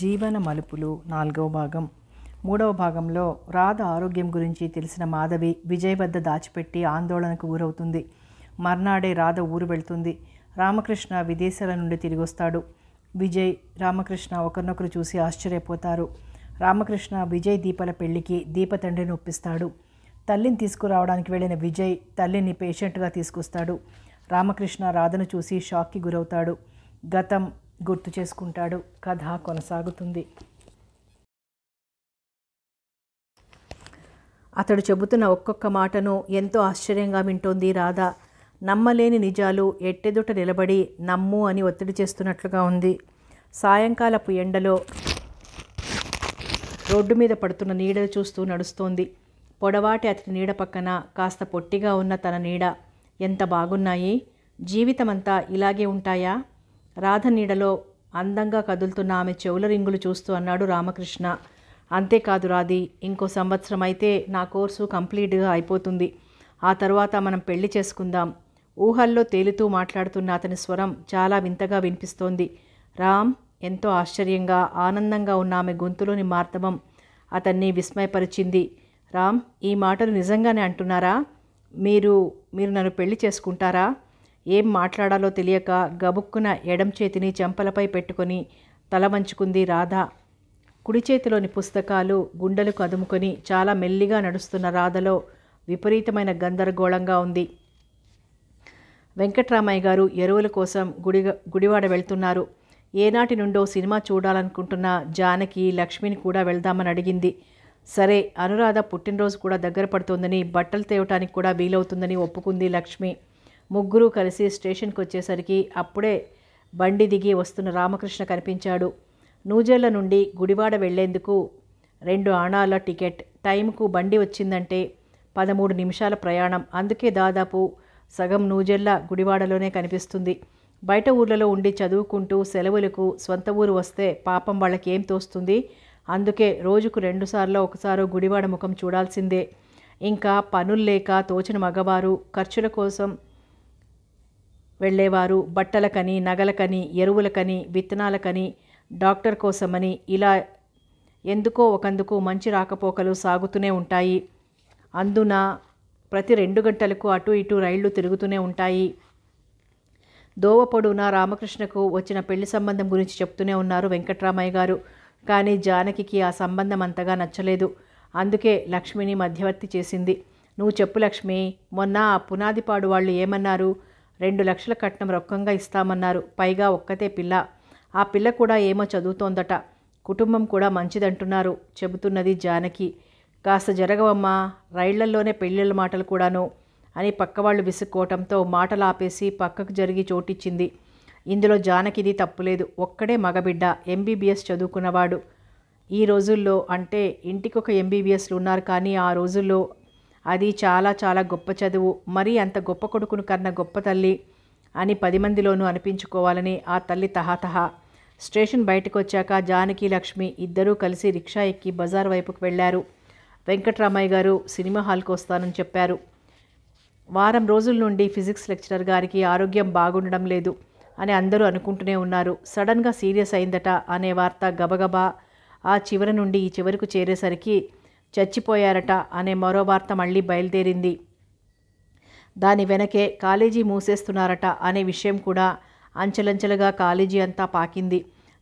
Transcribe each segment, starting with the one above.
జీవన మలుపులు నాలుగవ భాగం మూడవ భాగంలో రాధ ఆరోగ్యం గురించి తెలిసిన మాధవి విజయ్ వద్ద దాచిపెట్టి ఆందోళనకు గురవుతుంది మర్నాడే రాధ ఊరు వెళ్తుంది రామకృష్ణ విదేశాల నుండి తిరిగి వస్తాడు విజయ్ రామకృష్ణ ఒకరినొకరు చూసి ఆశ్చర్యపోతారు రామకృష్ణ విజయ్ దీపల పెళ్లికి దీప తండ్రిని ఒప్పిస్తాడు తల్లిని తీసుకురావడానికి వెళ్ళిన విజయ్ తల్లిని పేషెంట్గా తీసుకొస్తాడు రామకృష్ణ రాధను చూసి షాక్కి గురవుతాడు గతం గుర్తు చేసుకుంటాడు కథ కొనసాగుతుంది అతడు చెబుతున్న ఒక్కొక్క మాటను ఎంతో ఆశ్చర్యంగా వింటోంది రాధ నమ్మలేని నిజాలు ఎట్టెదుట నిలబడి నమ్ము అని ఒత్తిడి చేస్తున్నట్లుగా ఉంది సాయంకాలపు ఎండలో రోడ్డు మీద పడుతున్న నీడలు చూస్తూ నడుస్తోంది పొడవాటి అతని నీడ పక్కన కాస్త పొట్టిగా ఉన్న తన నీడ ఎంత బాగున్నాయి జీవితమంతా ఇలాగే ఉంటాయా రాధ నీడలో అందంగా కదులుతున్న ఆమె చెవుల రింగులు చూస్తూ అన్నాడు రామకృష్ణ అంతేకాదు రాది ఇంకో సంవత్సరం అయితే నా కోర్సు కంప్లీట్గా అయిపోతుంది ఆ తర్వాత మనం పెళ్లి చేసుకుందాం ఊహల్లో తేలుతూ మాట్లాడుతున్న అతని స్వరం చాలా వింతగా వినిపిస్తోంది రామ్ ఎంతో ఆశ్చర్యంగా ఆనందంగా ఉన్న ఆమె గొంతులోని మార్తమం అతన్ని విస్మయపరిచింది రామ్ ఈ మాటలు నిజంగానే అంటున్నారా మీరు మీరు నన్ను పెళ్లి చేసుకుంటారా ఏం మాట్లాడాలో తెలియక గబుక్కున ఎడం చేతిని చెంపలపై పెట్టుకొని తల వంచుకుంది రాధ కుడి చేతిలోని పుస్తకాలు గుండెలు కదుముకొని చాలా మెల్లిగా నడుస్తున్న రాధలో విపరీతమైన గందరగోళంగా ఉంది వెంకట్రామయ్య గారు ఎరువుల కోసం గుడి గుడివాడ వెళ్తున్నారు ఏనాటి నుండో సినిమా చూడాలనుకుంటున్న జానకి లక్ష్మిని కూడా వెళ్దామని అడిగింది సరే అనురాధ పుట్టినరోజు కూడా దగ్గర పడుతోందని బట్టలు తేవటానికి కూడా వీలవుతుందని ఒప్పుకుంది లక్ష్మి ముగ్గురు కలిసి స్టేషన్కి వచ్చేసరికి అప్పుడే బండి దిగి వస్తున్న రామకృష్ణ కనిపించాడు నూజేళ్ల నుండి గుడివాడ వెళ్లేందుకు రెండు ఆణాల టికెట్ టైంకు బండి వచ్చిందంటే పదమూడు నిమిషాల ప్రయాణం అందుకే దాదాపు సగం నూజెల్ల గుడివాడలోనే కనిపిస్తుంది బయట ఊర్లలో ఉండి చదువుకుంటూ సెలవులకు సొంత ఊరు వస్తే పాపం వాళ్ళకి ఏం తోస్తుంది అందుకే రోజుకు రెండుసార్లు ఒకసారో గుడివాడ ముఖం చూడాల్సిందే ఇంకా పనులు లేక తోచిన మగవారు ఖర్చుల కోసం వెళ్ళేవారు బట్టలకని నగలకని ఎరువులకని విత్తనాలకని డాక్టర్ కోసమని ఇలా ఎందుకో ఒకందుకు మంచి రాకపోకలు సాగుతూనే ఉంటాయి అందున ప్రతి రెండు గంటలకు అటు ఇటు రైళ్లు తిరుగుతూనే ఉంటాయి పొడువున రామకృష్ణకు వచ్చిన పెళ్లి సంబంధం గురించి చెప్తూనే ఉన్నారు వెంకట్రామయ్య గారు కానీ జానకికి ఆ సంబంధం అంతగా నచ్చలేదు అందుకే లక్ష్మిని మధ్యవర్తి చేసింది నువ్వు చెప్పు లక్ష్మి మొన్న ఆ పునాదిపాడు వాళ్ళు ఏమన్నారు రెండు లక్షల కట్నం రొక్కంగా ఇస్తామన్నారు పైగా ఒక్కతే పిల్ల ఆ పిల్ల కూడా ఏమో చదువుతోందట కుటుంబం కూడా మంచిదంటున్నారు చెబుతున్నది జానకి కాస్త జరగవమ్మా రైళ్లల్లోనే పెళ్ళిళ్ళ మాటలు కూడాను అని పక్కవాళ్ళు విసుక్కోవటంతో మాటలు ఆపేసి పక్కకు జరిగి చోటిచ్చింది ఇందులో జానకిది తప్పులేదు ఒక్కడే మగబిడ్డ ఎంబీబీఎస్ చదువుకున్నవాడు ఈ రోజుల్లో అంటే ఇంటికొక ఎంబీబీఎస్లు ఉన్నారు కానీ ఆ రోజుల్లో అది చాలా చాలా గొప్ప చదువు మరీ అంత గొప్ప కొడుకును కన్న గొప్ప తల్లి అని పది మందిలోనూ అనిపించుకోవాలని ఆ తల్లి తహాతహ స్టేషన్ బయటకు వచ్చాక జానకి లక్ష్మి ఇద్దరూ కలిసి రిక్షా ఎక్కి బజార్ వైపుకు వెళ్ళారు వెంకట్రామయ్య గారు సినిమా హాల్కి వస్తానని చెప్పారు వారం రోజుల నుండి ఫిజిక్స్ లెక్చరర్ గారికి ఆరోగ్యం బాగుండడం లేదు అని అందరూ అనుకుంటూనే ఉన్నారు సడన్గా సీరియస్ అయిందట అనే వార్త గబగబా ఆ చివరి నుండి ఈ చివరకు చేరేసరికి చచ్చిపోయారట అనే మరో వార్త మళ్ళీ బయలుదేరింది దాని వెనకే కాలేజీ మూసేస్తున్నారట అనే విషయం కూడా అంచెలంచెలుగా కాలేజీ అంతా పాకింది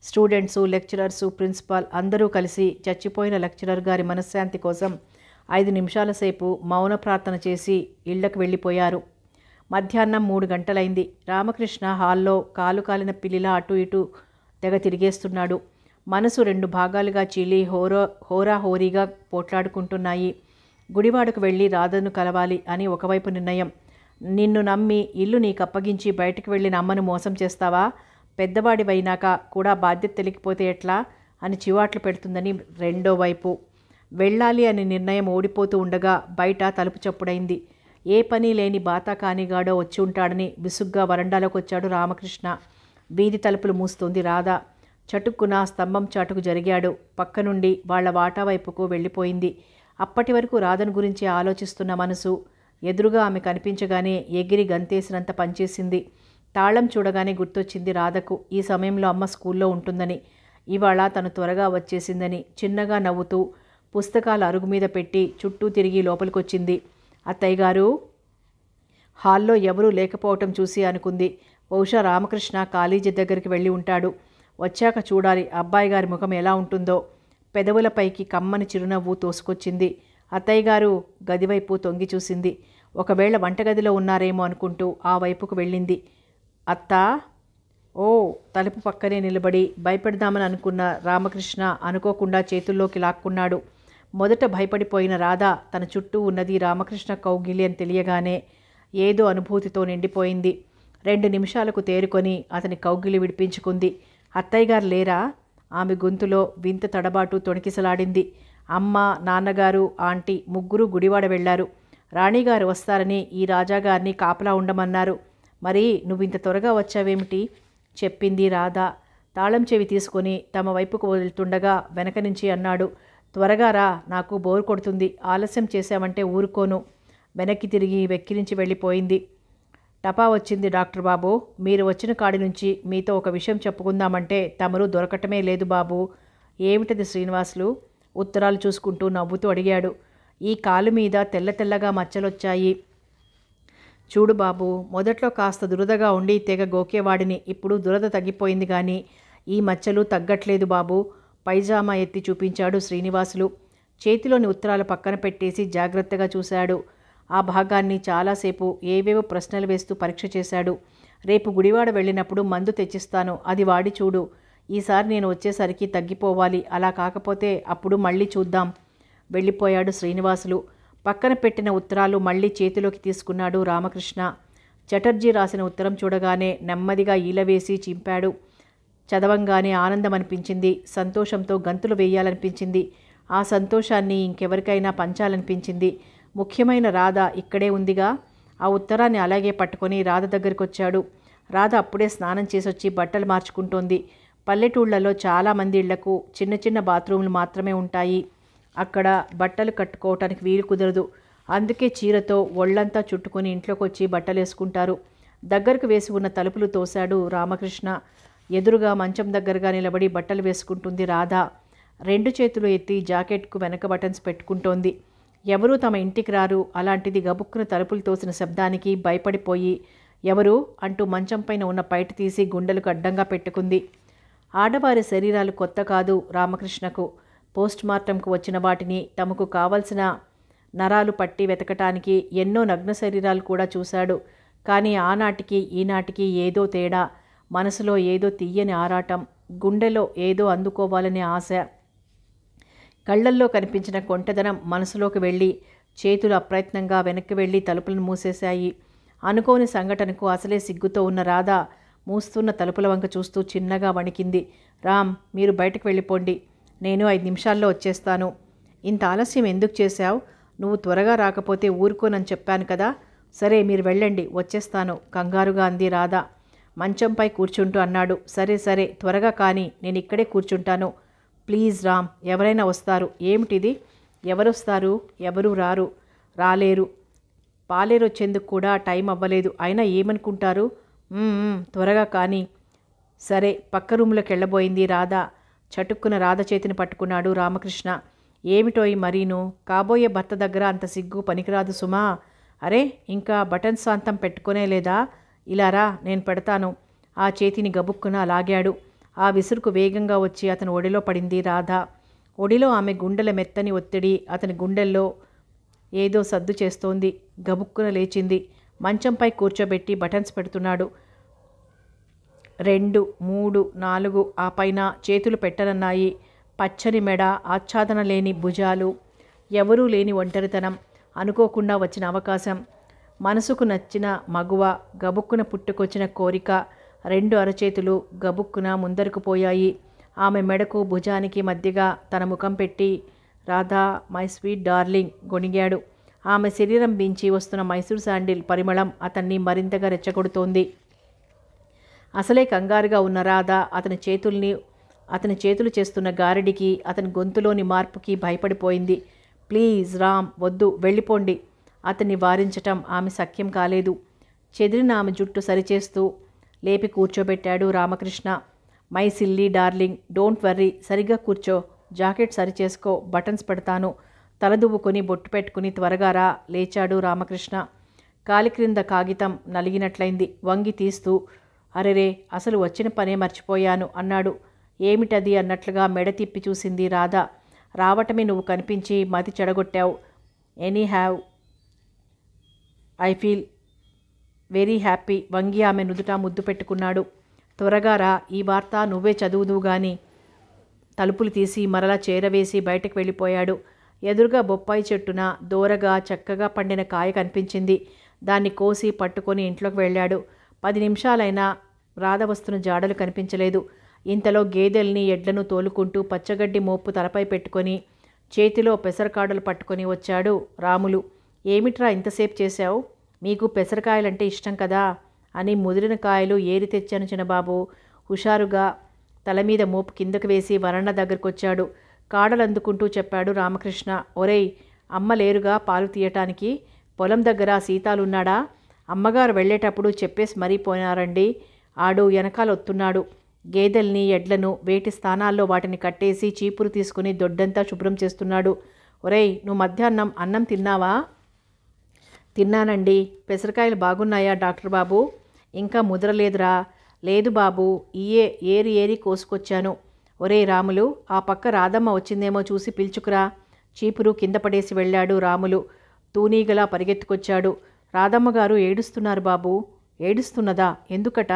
స్టూడెంట్స్ లెక్చరర్స్ ప్రిన్సిపాల్ అందరూ కలిసి చచ్చిపోయిన లెక్చరర్ గారి మనశ్శాంతి కోసం ఐదు నిమిషాల సేపు మౌన ప్రార్థన చేసి ఇళ్లకు వెళ్ళిపోయారు మధ్యాహ్నం మూడు గంటలైంది రామకృష్ణ హాల్లో కాలు కాలిన పిల్లిలా అటు ఇటు తెగ తిరిగేస్తున్నాడు మనసు రెండు భాగాలుగా చీలి హోరో హోరాహోరీగా పోట్లాడుకుంటున్నాయి గుడివాడకు వెళ్ళి రాధను కలవాలి అని ఒకవైపు నిర్ణయం నిన్ను నమ్మి ఇల్లు నీకు అప్పగించి బయటకు వెళ్ళిన అమ్మను మోసం చేస్తావా పెద్దవాడివైనాక కూడా బాధ్యత తెలిగిపోతే ఎట్లా అని చివాట్లు పెడుతుందని రెండో వైపు వెళ్ళాలి అనే నిర్ణయం ఓడిపోతూ ఉండగా బయట తలుపు చప్పుడైంది ఏ పని లేని బాత కానిగాడో వచ్చి ఉంటాడని విసుగ్గా వరండాలోకి వచ్చాడు రామకృష్ణ వీధి తలుపులు మూస్తుంది రాధా చటుక్కున స్తంభం చాటుకు జరిగాడు పక్క నుండి వాళ్ల వాటా వైపుకు వెళ్ళిపోయింది అప్పటి వరకు రాధను గురించి ఆలోచిస్తున్న మనసు ఎదురుగా ఆమె కనిపించగానే ఎగిరి గంతేసినంత పనిచేసింది తాళం చూడగానే గుర్తొచ్చింది రాధకు ఈ సమయంలో అమ్మ స్కూల్లో ఉంటుందని ఇవాళ తను త్వరగా వచ్చేసిందని చిన్నగా నవ్వుతూ పుస్తకాలు అరుగు మీద పెట్టి చుట్టూ తిరిగి లోపలికొచ్చింది అత్తయ్య గారు హాల్లో ఎవరూ లేకపోవటం చూసి అనుకుంది బహుశా రామకృష్ణ కాలేజీ దగ్గరికి వెళ్ళి ఉంటాడు వచ్చాక చూడాలి అబ్బాయి గారి ముఖం ఎలా ఉంటుందో పెదవులపైకి కమ్మని చిరునవ్వు తోసుకొచ్చింది అత్తయ్య గారు గదివైపు తొంగి చూసింది ఒకవేళ వంటగదిలో ఉన్నారేమో అనుకుంటూ ఆ వైపుకు వెళ్ళింది అత్తా ఓ తలుపు పక్కనే నిలబడి భయపెడదామని అనుకున్న రామకృష్ణ అనుకోకుండా చేతుల్లోకి లాక్కున్నాడు మొదట భయపడిపోయిన రాధ తన చుట్టూ ఉన్నది రామకృష్ణ కౌగిలి అని తెలియగానే ఏదో అనుభూతితో నిండిపోయింది రెండు నిమిషాలకు తేరుకొని అతని కౌగిలి విడిపించుకుంది అత్తయ్యగారు లేరా ఆమె గొంతులో వింత తడబాటు తొణికిసలాడింది అమ్మ నాన్నగారు ఆంటీ ముగ్గురు గుడివాడ వెళ్లారు రాణిగారు వస్తారని ఈ రాజాగారిని కాపలా ఉండమన్నారు మరి నువ్వింత త్వరగా వచ్చావేమిటి చెప్పింది రాధా తాళం చెవి తీసుకొని తమ వైపుకు వెళ్తుండగా వెనక నుంచి అన్నాడు త్వరగా రా నాకు బోర్ కొడుతుంది ఆలస్యం చేశామంటే ఊరుకోను వెనక్కి తిరిగి వెక్కిరించి వెళ్ళిపోయింది టపా వచ్చింది డాక్టర్ బాబు మీరు వచ్చిన కాడి నుంచి మీతో ఒక విషయం చెప్పుకుందామంటే తమరు దొరకటమే లేదు బాబు ఏమిటది శ్రీనివాసులు ఉత్తరాలు చూసుకుంటూ నవ్వుతూ అడిగాడు ఈ కాలు మీద తెల్ల తెల్లగా మచ్చలొచ్చాయి చూడు బాబు మొదట్లో కాస్త దురదగా ఉండి తెగ గోకేవాడిని ఇప్పుడు దురద తగ్గిపోయింది కానీ ఈ మచ్చలు తగ్గట్లేదు బాబు పైజామా ఎత్తి చూపించాడు శ్రీనివాసులు చేతిలోని ఉత్తరాలు పక్కన పెట్టేసి జాగ్రత్తగా చూశాడు ఆ భాగాన్ని చాలాసేపు ఏవేవో ప్రశ్నలు వేస్తూ పరీక్ష చేశాడు రేపు గుడివాడ వెళ్ళినప్పుడు మందు తెచ్చిస్తాను అది వాడి చూడు ఈసారి నేను వచ్చేసరికి తగ్గిపోవాలి అలా కాకపోతే అప్పుడు మళ్ళీ చూద్దాం వెళ్ళిపోయాడు శ్రీనివాసులు పక్కన పెట్టిన ఉత్తరాలు మళ్ళీ చేతిలోకి తీసుకున్నాడు రామకృష్ణ చటర్జీ రాసిన ఉత్తరం చూడగానే నెమ్మదిగా ఈలవేసి చింపాడు చదవంగానే ఆనందం అనిపించింది సంతోషంతో గంతులు వేయాలనిపించింది ఆ సంతోషాన్ని ఇంకెవరికైనా పంచాలనిపించింది ముఖ్యమైన రాధ ఇక్కడే ఉందిగా ఆ ఉత్తరాన్ని అలాగే పట్టుకొని రాధ దగ్గరికి వచ్చాడు రాధ అప్పుడే స్నానం చేసి వచ్చి బట్టలు మార్చుకుంటోంది పల్లెటూళ్ళలో చాలామంది ఇళ్లకు చిన్న చిన్న బాత్రూములు మాత్రమే ఉంటాయి అక్కడ బట్టలు కట్టుకోవటానికి వీలు కుదరదు అందుకే చీరతో ఒళ్ళంతా చుట్టుకొని ఇంట్లోకి వచ్చి బట్టలు వేసుకుంటారు దగ్గరకు వేసి ఉన్న తలుపులు తోశాడు రామకృష్ణ ఎదురుగా మంచం దగ్గరగా నిలబడి బట్టలు వేసుకుంటుంది రాధ రెండు చేతులు ఎత్తి జాకెట్కు వెనక బటన్స్ పెట్టుకుంటోంది ఎవరూ తమ ఇంటికి రారు అలాంటిది గబుక్కున తలుపులు తోసిన శబ్దానికి భయపడిపోయి ఎవరు అంటూ మంచంపైన ఉన్న పైట తీసి గుండెలకు అడ్డంగా పెట్టుకుంది ఆడవారి శరీరాలు కొత్త కాదు రామకృష్ణకు పోస్ట్ మార్టంకు వచ్చిన వాటిని తమకు కావలసిన నరాలు పట్టి వెతకటానికి ఎన్నో నగ్న శరీరాలు కూడా చూశాడు కానీ ఆనాటికి ఈనాటికి ఏదో తేడా మనసులో ఏదో తీయని ఆరాటం గుండెలో ఏదో అందుకోవాలనే ఆశ కళ్లల్లో కనిపించిన కొంటదనం మనసులోకి వెళ్ళి చేతులు అప్రయత్నంగా వెనక్కి వెళ్ళి తలుపులను మూసేశాయి అనుకోని సంఘటనకు అసలే సిగ్గుతో ఉన్న రాధ మూస్తున్న తలుపుల వంక చూస్తూ చిన్నగా వణికింది రామ్ మీరు బయటకు వెళ్ళిపోండి నేను ఐదు నిమిషాల్లో వచ్చేస్తాను ఇంత ఆలస్యం ఎందుకు చేశావు నువ్వు త్వరగా రాకపోతే ఊరుకోనని చెప్పాను కదా సరే మీరు వెళ్ళండి వచ్చేస్తాను కంగారుగా అంది రాధ మంచంపై కూర్చుంటూ అన్నాడు సరే సరే త్వరగా కానీ నేను ఇక్కడే కూర్చుంటాను ప్లీజ్ రామ్ ఎవరైనా వస్తారు ఏమిటిది ఎవరొస్తారు ఎవరు రారు రాలేరు పాలేరు వచ్చేందుకు కూడా టైం అవ్వలేదు అయినా ఏమనుకుంటారు త్వరగా కానీ సరే పక్క రూమ్లోకి వెళ్ళబోయింది రాధ చటుక్కున రాధ చేతిని పట్టుకున్నాడు రామకృష్ణ ఈ మరీను కాబోయే భర్త దగ్గర అంత సిగ్గు పనికిరాదు సుమా అరే ఇంకా బటన్ సాంతం పెట్టుకునే లేదా ఇలా రా నేను పెడతాను ఆ చేతిని గబుక్కున లాగాడు ఆ విసురుకు వేగంగా వచ్చి అతని ఒడిలో పడింది రాధ ఒడిలో ఆమె గుండెల మెత్తని ఒత్తిడి అతని గుండెల్లో ఏదో సద్దు చేస్తోంది గబుక్కున లేచింది మంచంపై కూర్చోబెట్టి బటన్స్ పెడుతున్నాడు రెండు మూడు నాలుగు ఆ పైన చేతులు పెట్టనన్నాయి పచ్చని మెడ ఆచ్ఛాదన లేని భుజాలు ఎవరూ లేని ఒంటరితనం అనుకోకుండా వచ్చిన అవకాశం మనసుకు నచ్చిన మగువ గబుక్కున పుట్టుకొచ్చిన కోరిక రెండు అరచేతులు గబుక్కున ముందరకు పోయాయి ఆమె మెడకు భుజానికి మధ్యగా తన ముఖం పెట్టి రాధా మై స్వీట్ డార్లింగ్ గొణిగాడు ఆమె శరీరం బించి వస్తున్న మైసూర్ శాండిల్ పరిమళం అతన్ని మరింతగా రెచ్చగొడుతోంది అసలే కంగారుగా ఉన్న రాధ అతని చేతుల్ని అతని చేతులు చేస్తున్న గారడికి అతని గొంతులోని మార్పుకి భయపడిపోయింది ప్లీజ్ రామ్ వద్దు వెళ్ళిపోండి అతన్ని వారించటం ఆమె సఖ్యం కాలేదు చెదిరిన ఆమె జుట్టు సరిచేస్తూ లేపి కూర్చోబెట్టాడు Ramakrishna my silly darling don't worry సరిగ్గా కూర్చో జాకెట్ సరిచేసుకో బటన్స్ పెడతాను తలదువ్వుకొని బొట్టు పెట్టుకుని త్వరగా రా లేచాడు రామకృష్ణ కాలి క్రింద కాగితం నలిగినట్లయింది వంగి తీస్తూ అరెరే అసలు వచ్చిన పనే మర్చిపోయాను అన్నాడు ఏమిటది అన్నట్లుగా మెడ తిప్పి చూసింది రాధ రావటమే నువ్వు కనిపించి మతి చెడగొట్టావు any have I feel very happy వంగి ఆమె నుదుట ముద్దు పెట్టుకున్నాడు త్వరగా రా ఈ వార్త నువ్వే చదువుదువు గాని తలుపులు తీసి మరలా చేరవేసి బయటకు వెళ్ళిపోయాడు ఎదురుగా బొప్పాయి చెట్టున దూరగా చక్కగా పండిన కాయ కనిపించింది దాన్ని కోసి పట్టుకొని ఇంట్లోకి వెళ్ళాడు పది నిమిషాలైనా రాధ వస్తున్న జాడలు కనిపించలేదు ఇంతలో గేదెల్ని ఎడ్లను తోలుకుంటూ పచ్చగడ్డి మోపు తలపై పెట్టుకొని చేతిలో పెసరకాడలు పట్టుకొని వచ్చాడు రాములు ఏమిట్రా ఇంతసేపు చేశావు మీకు పెసరకాయలంటే ఇష్టం కదా అని ముదిరిన కాయలు ఏరి తెచ్చాను చిన్నబాబు హుషారుగా తల మీద మోపు కిందకు వేసి వరండా దగ్గరకొచ్చాడు కాడలందుకుంటూ చెప్పాడు రామకృష్ణ ఒరేయ్ అమ్మ లేరుగా పాలు తీయటానికి పొలం దగ్గర సీతాలున్నాడా అమ్మగారు వెళ్ళేటప్పుడు చెప్పేసి మరీ పోయినారండి ఆడు వెనకాల ఒత్తున్నాడు గేదెల్ని ఎడ్లను వేటి స్థానాల్లో వాటిని కట్టేసి చీపురు తీసుకుని దొడ్డంతా శుభ్రం చేస్తున్నాడు ఒరేయ్ నువ్వు మధ్యాహ్నం అన్నం తిన్నావా తిన్నానండి పెసరకాయలు బాగున్నాయా డాక్టర్ బాబు ఇంకా ముద్రలేదురా లేదు బాబు ఇయే ఏరి ఏరి కోసుకొచ్చాను ఒరే రాములు ఆ పక్క రాధమ్మ వచ్చిందేమో చూసి పిలుచుకురా చీపురు కింద పడేసి వెళ్ళాడు రాములు తూనీగలా పరిగెత్తుకొచ్చాడు రాధమ్మగారు ఏడుస్తున్నారు బాబు ఏడుస్తున్నదా ఎందుకట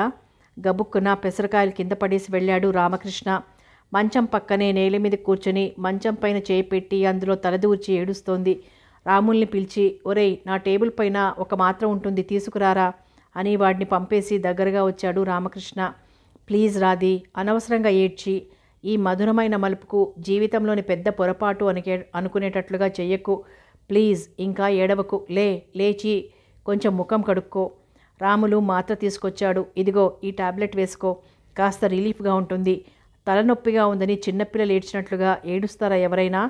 గబుక్కున పెసరకాయలు కింద పడేసి వెళ్ళాడు రామకృష్ణ మంచం పక్కనే నేల మీద కూర్చొని మంచం పైన చేయి పెట్టి అందులో తలదూర్చి ఏడుస్తోంది రాముల్ని పిలిచి ఒరేయ్ నా టేబుల్ పైన ఒక మాత్ర ఉంటుంది తీసుకురారా అని వాడిని పంపేసి దగ్గరగా వచ్చాడు రామకృష్ణ ప్లీజ్ రాది అనవసరంగా ఏడ్చి ఈ మధురమైన మలుపుకు జీవితంలోని పెద్ద పొరపాటు అనికే అనుకునేటట్లుగా చెయ్యకు ప్లీజ్ ఇంకా ఏడవకు లే లేచి కొంచెం ముఖం కడుక్కో రాములు మాత్ర తీసుకొచ్చాడు ఇదిగో ఈ టాబ్లెట్ వేసుకో కాస్త రిలీఫ్గా ఉంటుంది తలనొప్పిగా ఉందని చిన్నపిల్లలు ఏడ్చినట్లుగా ఏడుస్తారా ఎవరైనా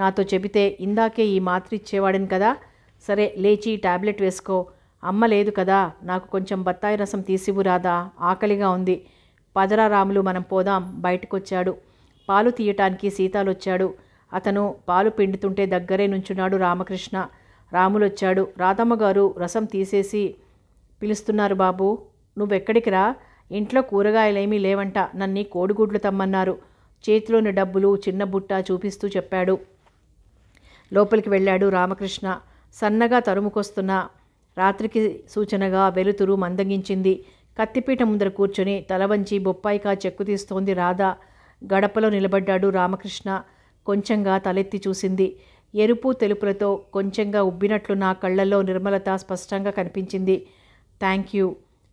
నాతో చెబితే ఇందాకే ఈ మాత్ర ఇచ్చేవాడిని కదా సరే లేచి టాబ్లెట్ వేసుకో అమ్మ లేదు కదా నాకు కొంచెం బత్తాయి రసం తీసివురాదా ఆకలిగా ఉంది పదరా రాములు మనం పోదాం బయటకొచ్చాడు పాలు తీయటానికి సీతాలొచ్చాడు అతను పాలు పిండుతుంటే దగ్గరే నుంచున్నాడు రామకృష్ణ రాములొచ్చాడు రాధమ్మ గారు రసం తీసేసి పిలుస్తున్నారు బాబు నువ్వెక్కడికి రా ఇంట్లో కూరగాయలేమీ లేవంట నన్ను కోడిగుడ్లు తమ్మన్నారు చేతిలోని డబ్బులు చిన్న బుట్ట చూపిస్తూ చెప్పాడు లోపలికి వెళ్ళాడు రామకృష్ణ సన్నగా తరుముకొస్తున్న రాత్రికి సూచనగా వెలుతురు మందగించింది కత్తిపీట ముందర కూర్చొని తలవంచి బొప్పాయికా చెక్కు తీస్తోంది రాధ గడపలో నిలబడ్డాడు రామకృష్ణ కొంచెంగా తలెత్తి చూసింది ఎరుపు తెలుపులతో కొంచెంగా ఉబ్బినట్లు నా కళ్ళల్లో నిర్మలత స్పష్టంగా కనిపించింది థ్యాంక్ యూ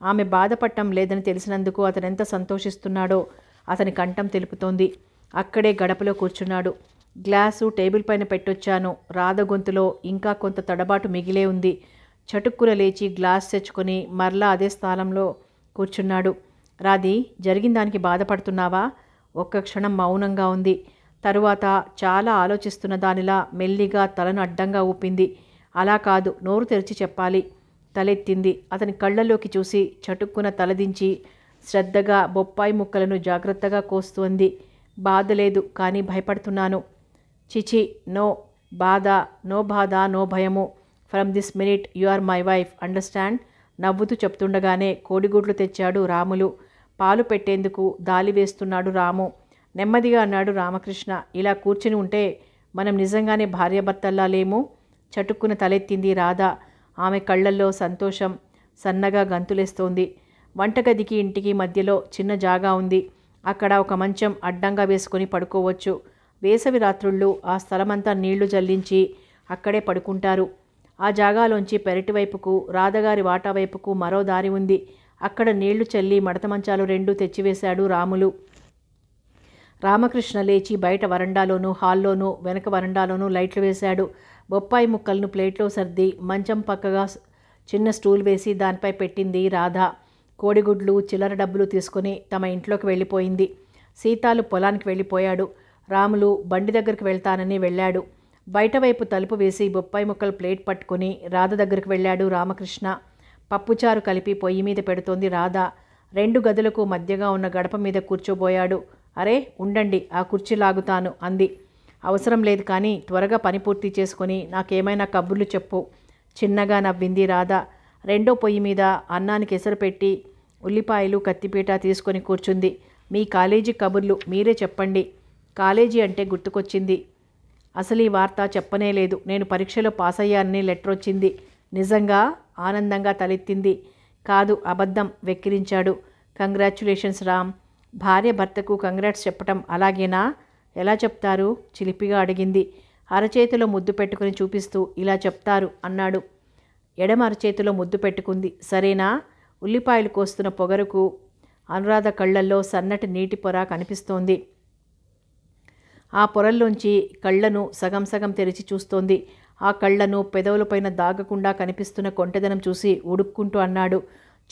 ఆమె బాధపడటం లేదని తెలిసినందుకు అతనెంత సంతోషిస్తున్నాడో అతని కంఠం తెలుపుతోంది అక్కడే గడపలో కూర్చున్నాడు గ్లాసు టేబుల్ పైన పెట్టొచ్చాను రాధ గొంతులో ఇంకా కొంత తడబాటు మిగిలే ఉంది చటుక్కున లేచి గ్లాస్ తెచ్చుకొని మరలా అదే స్థానంలో కూర్చున్నాడు రాధి జరిగిన దానికి బాధపడుతున్నావా ఒక్క క్షణం మౌనంగా ఉంది తరువాత చాలా ఆలోచిస్తున్న దానిలా మెల్లిగా తలను అడ్డంగా ఊపింది అలా కాదు నోరు తెరిచి చెప్పాలి తలెత్తింది అతని కళ్ళల్లోకి చూసి చటుక్కున తలదించి శ్రద్ధగా బొప్పాయి ముక్కలను జాగ్రత్తగా కోస్తుంది బాధ లేదు కానీ భయపడుతున్నాను చిచి నో బాధ నో బాధ నో భయము from this minute you are my wife understand నవ్వుతూ చెప్తుండగానే కోడిగుడ్లు తెచ్చాడు రాములు పాలు పెట్టేందుకు దాలి వేస్తున్నాడు రాము నెమ్మదిగా అన్నాడు రామకృష్ణ ఇలా కూర్చుని ఉంటే మనం నిజంగానే భార్యాభర్తల్లా లేము చటుక్కున తలెత్తింది రాధ ఆమె కళ్ళల్లో సంతోషం సన్నగా గంతులేస్తోంది వంటగదికి ఇంటికి మధ్యలో చిన్న జాగా ఉంది అక్కడ ఒక మంచం అడ్డంగా వేసుకొని పడుకోవచ్చు వేసవి రాత్రుళ్ళు ఆ స్థలమంతా నీళ్లు జల్లించి అక్కడే పడుకుంటారు ఆ జాగాలోంచి పెరటి వైపుకు రాధగారి వాటా వైపుకు మరో దారి ఉంది అక్కడ నీళ్లు చల్లి మడత మంచాలు రెండు తెచ్చివేశాడు రాములు రామకృష్ణ లేచి బయట వరండాలోనూ హాల్లోనూ వెనక వరండాలోనూ లైట్లు వేశాడు బొప్పాయి ముక్కలను ప్లేట్లో సర్ది మంచం పక్కగా చిన్న స్టూల్ వేసి దానిపై పెట్టింది రాధ కోడిగుడ్లు చిల్లర డబ్బులు తీసుకుని తమ ఇంట్లోకి వెళ్ళిపోయింది సీతాలు పొలానికి వెళ్ళిపోయాడు రాములు బండి దగ్గరికి వెళ్తానని వెళ్ళాడు బయటవైపు తలుపు వేసి బొప్పాయి ముక్కలు ప్లేట్ పట్టుకుని రాధ దగ్గరికి వెళ్ళాడు రామకృష్ణ పప్పుచారు కలిపి పొయ్యి మీద పెడుతోంది రాధ రెండు గదులకు మధ్యగా ఉన్న గడప మీద కూర్చోబోయాడు అరే ఉండండి ఆ కుర్చీ లాగుతాను అంది అవసరం లేదు కానీ త్వరగా పని పూర్తి చేసుకుని నాకేమైనా కబుర్లు చెప్పు చిన్నగా నవ్వింది రాధ రెండో పొయ్యి మీద అన్నానికి ఎసరు పెట్టి ఉల్లిపాయలు కత్తిపీట తీసుకొని కూర్చుంది మీ కాలేజీ కబుర్లు మీరే చెప్పండి కాలేజీ అంటే గుర్తుకొచ్చింది అసలు ఈ వార్త చెప్పనే లేదు నేను పరీక్షలో పాస్ అయ్యానని లెటర్ వచ్చింది నిజంగా ఆనందంగా తలెత్తింది కాదు అబద్ధం వెక్కిరించాడు కంగ్రాచ్యులేషన్స్ రామ్ భార్య భర్తకు కంగ్రాట్స్ చెప్పటం అలాగేనా ఎలా చెప్తారు చిలిపిగా అడిగింది అరచేతిలో ముద్దు పెట్టుకుని చూపిస్తూ ఇలా చెప్తారు అన్నాడు ఎడమ అరచేతిలో ముద్దు పెట్టుకుంది సరేనా ఉల్లిపాయలు కోస్తున్న పొగరుకు అనురాధ కళ్ళల్లో సన్నటి నీటి పొర కనిపిస్తోంది ఆ పొరల్లోంచి కళ్లను సగం సగం తెరిచి చూస్తోంది ఆ కళ్లను పెదవులపైన దాగకుండా కనిపిస్తున్న కొంటెదనం చూసి ఉడుక్కుంటూ అన్నాడు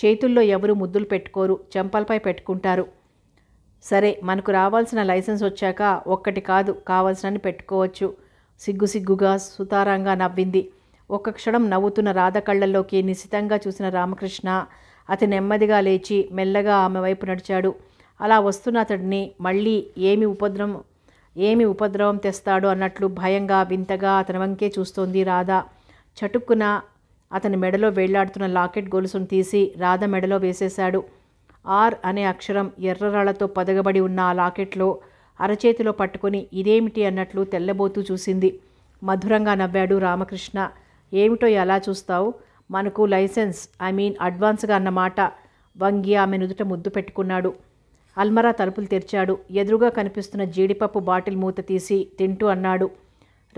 చేతుల్లో ఎవరు ముద్దులు పెట్టుకోరు చెంపలపై పెట్టుకుంటారు సరే మనకు రావాల్సిన లైసెన్స్ వచ్చాక ఒక్కటి కాదు కావాల్సినని పెట్టుకోవచ్చు సిగ్గు సిగ్గుగా సుతారంగా నవ్వింది ఒక్క క్షణం నవ్వుతున్న రాధ కళ్ళల్లోకి నిశితంగా చూసిన రామకృష్ణ అతి నెమ్మదిగా లేచి మెల్లగా ఆమె వైపు నడిచాడు అలా వస్తున్న అతడిని మళ్ళీ ఏమి ఉపద్రం ఏమి ఉపద్రవం తెస్తాడో అన్నట్లు భయంగా వింతగా అతని వంకే చూస్తోంది రాధ చటుక్కున అతని మెడలో వేళ్లాడుతున్న లాకెట్ గొలుసును తీసి రాధ మెడలో వేసేశాడు ఆర్ అనే అక్షరం ఎర్రరాళ్లతో పదగబడి ఉన్న ఆ లాకెట్లో అరచేతిలో పట్టుకొని ఇదేమిటి అన్నట్లు తెల్లబోతూ చూసింది మధురంగా నవ్వాడు రామకృష్ణ ఏమిటో ఎలా చూస్తావు మనకు లైసెన్స్ ఐ మీన్ అడ్వాన్స్గా అన్నమాట వంగి ఆమె నుదుట ముద్దు పెట్టుకున్నాడు అల్మరా తలుపులు తెరిచాడు ఎదురుగా కనిపిస్తున్న జీడిపప్పు బాటిల్ మూత తీసి తింటూ అన్నాడు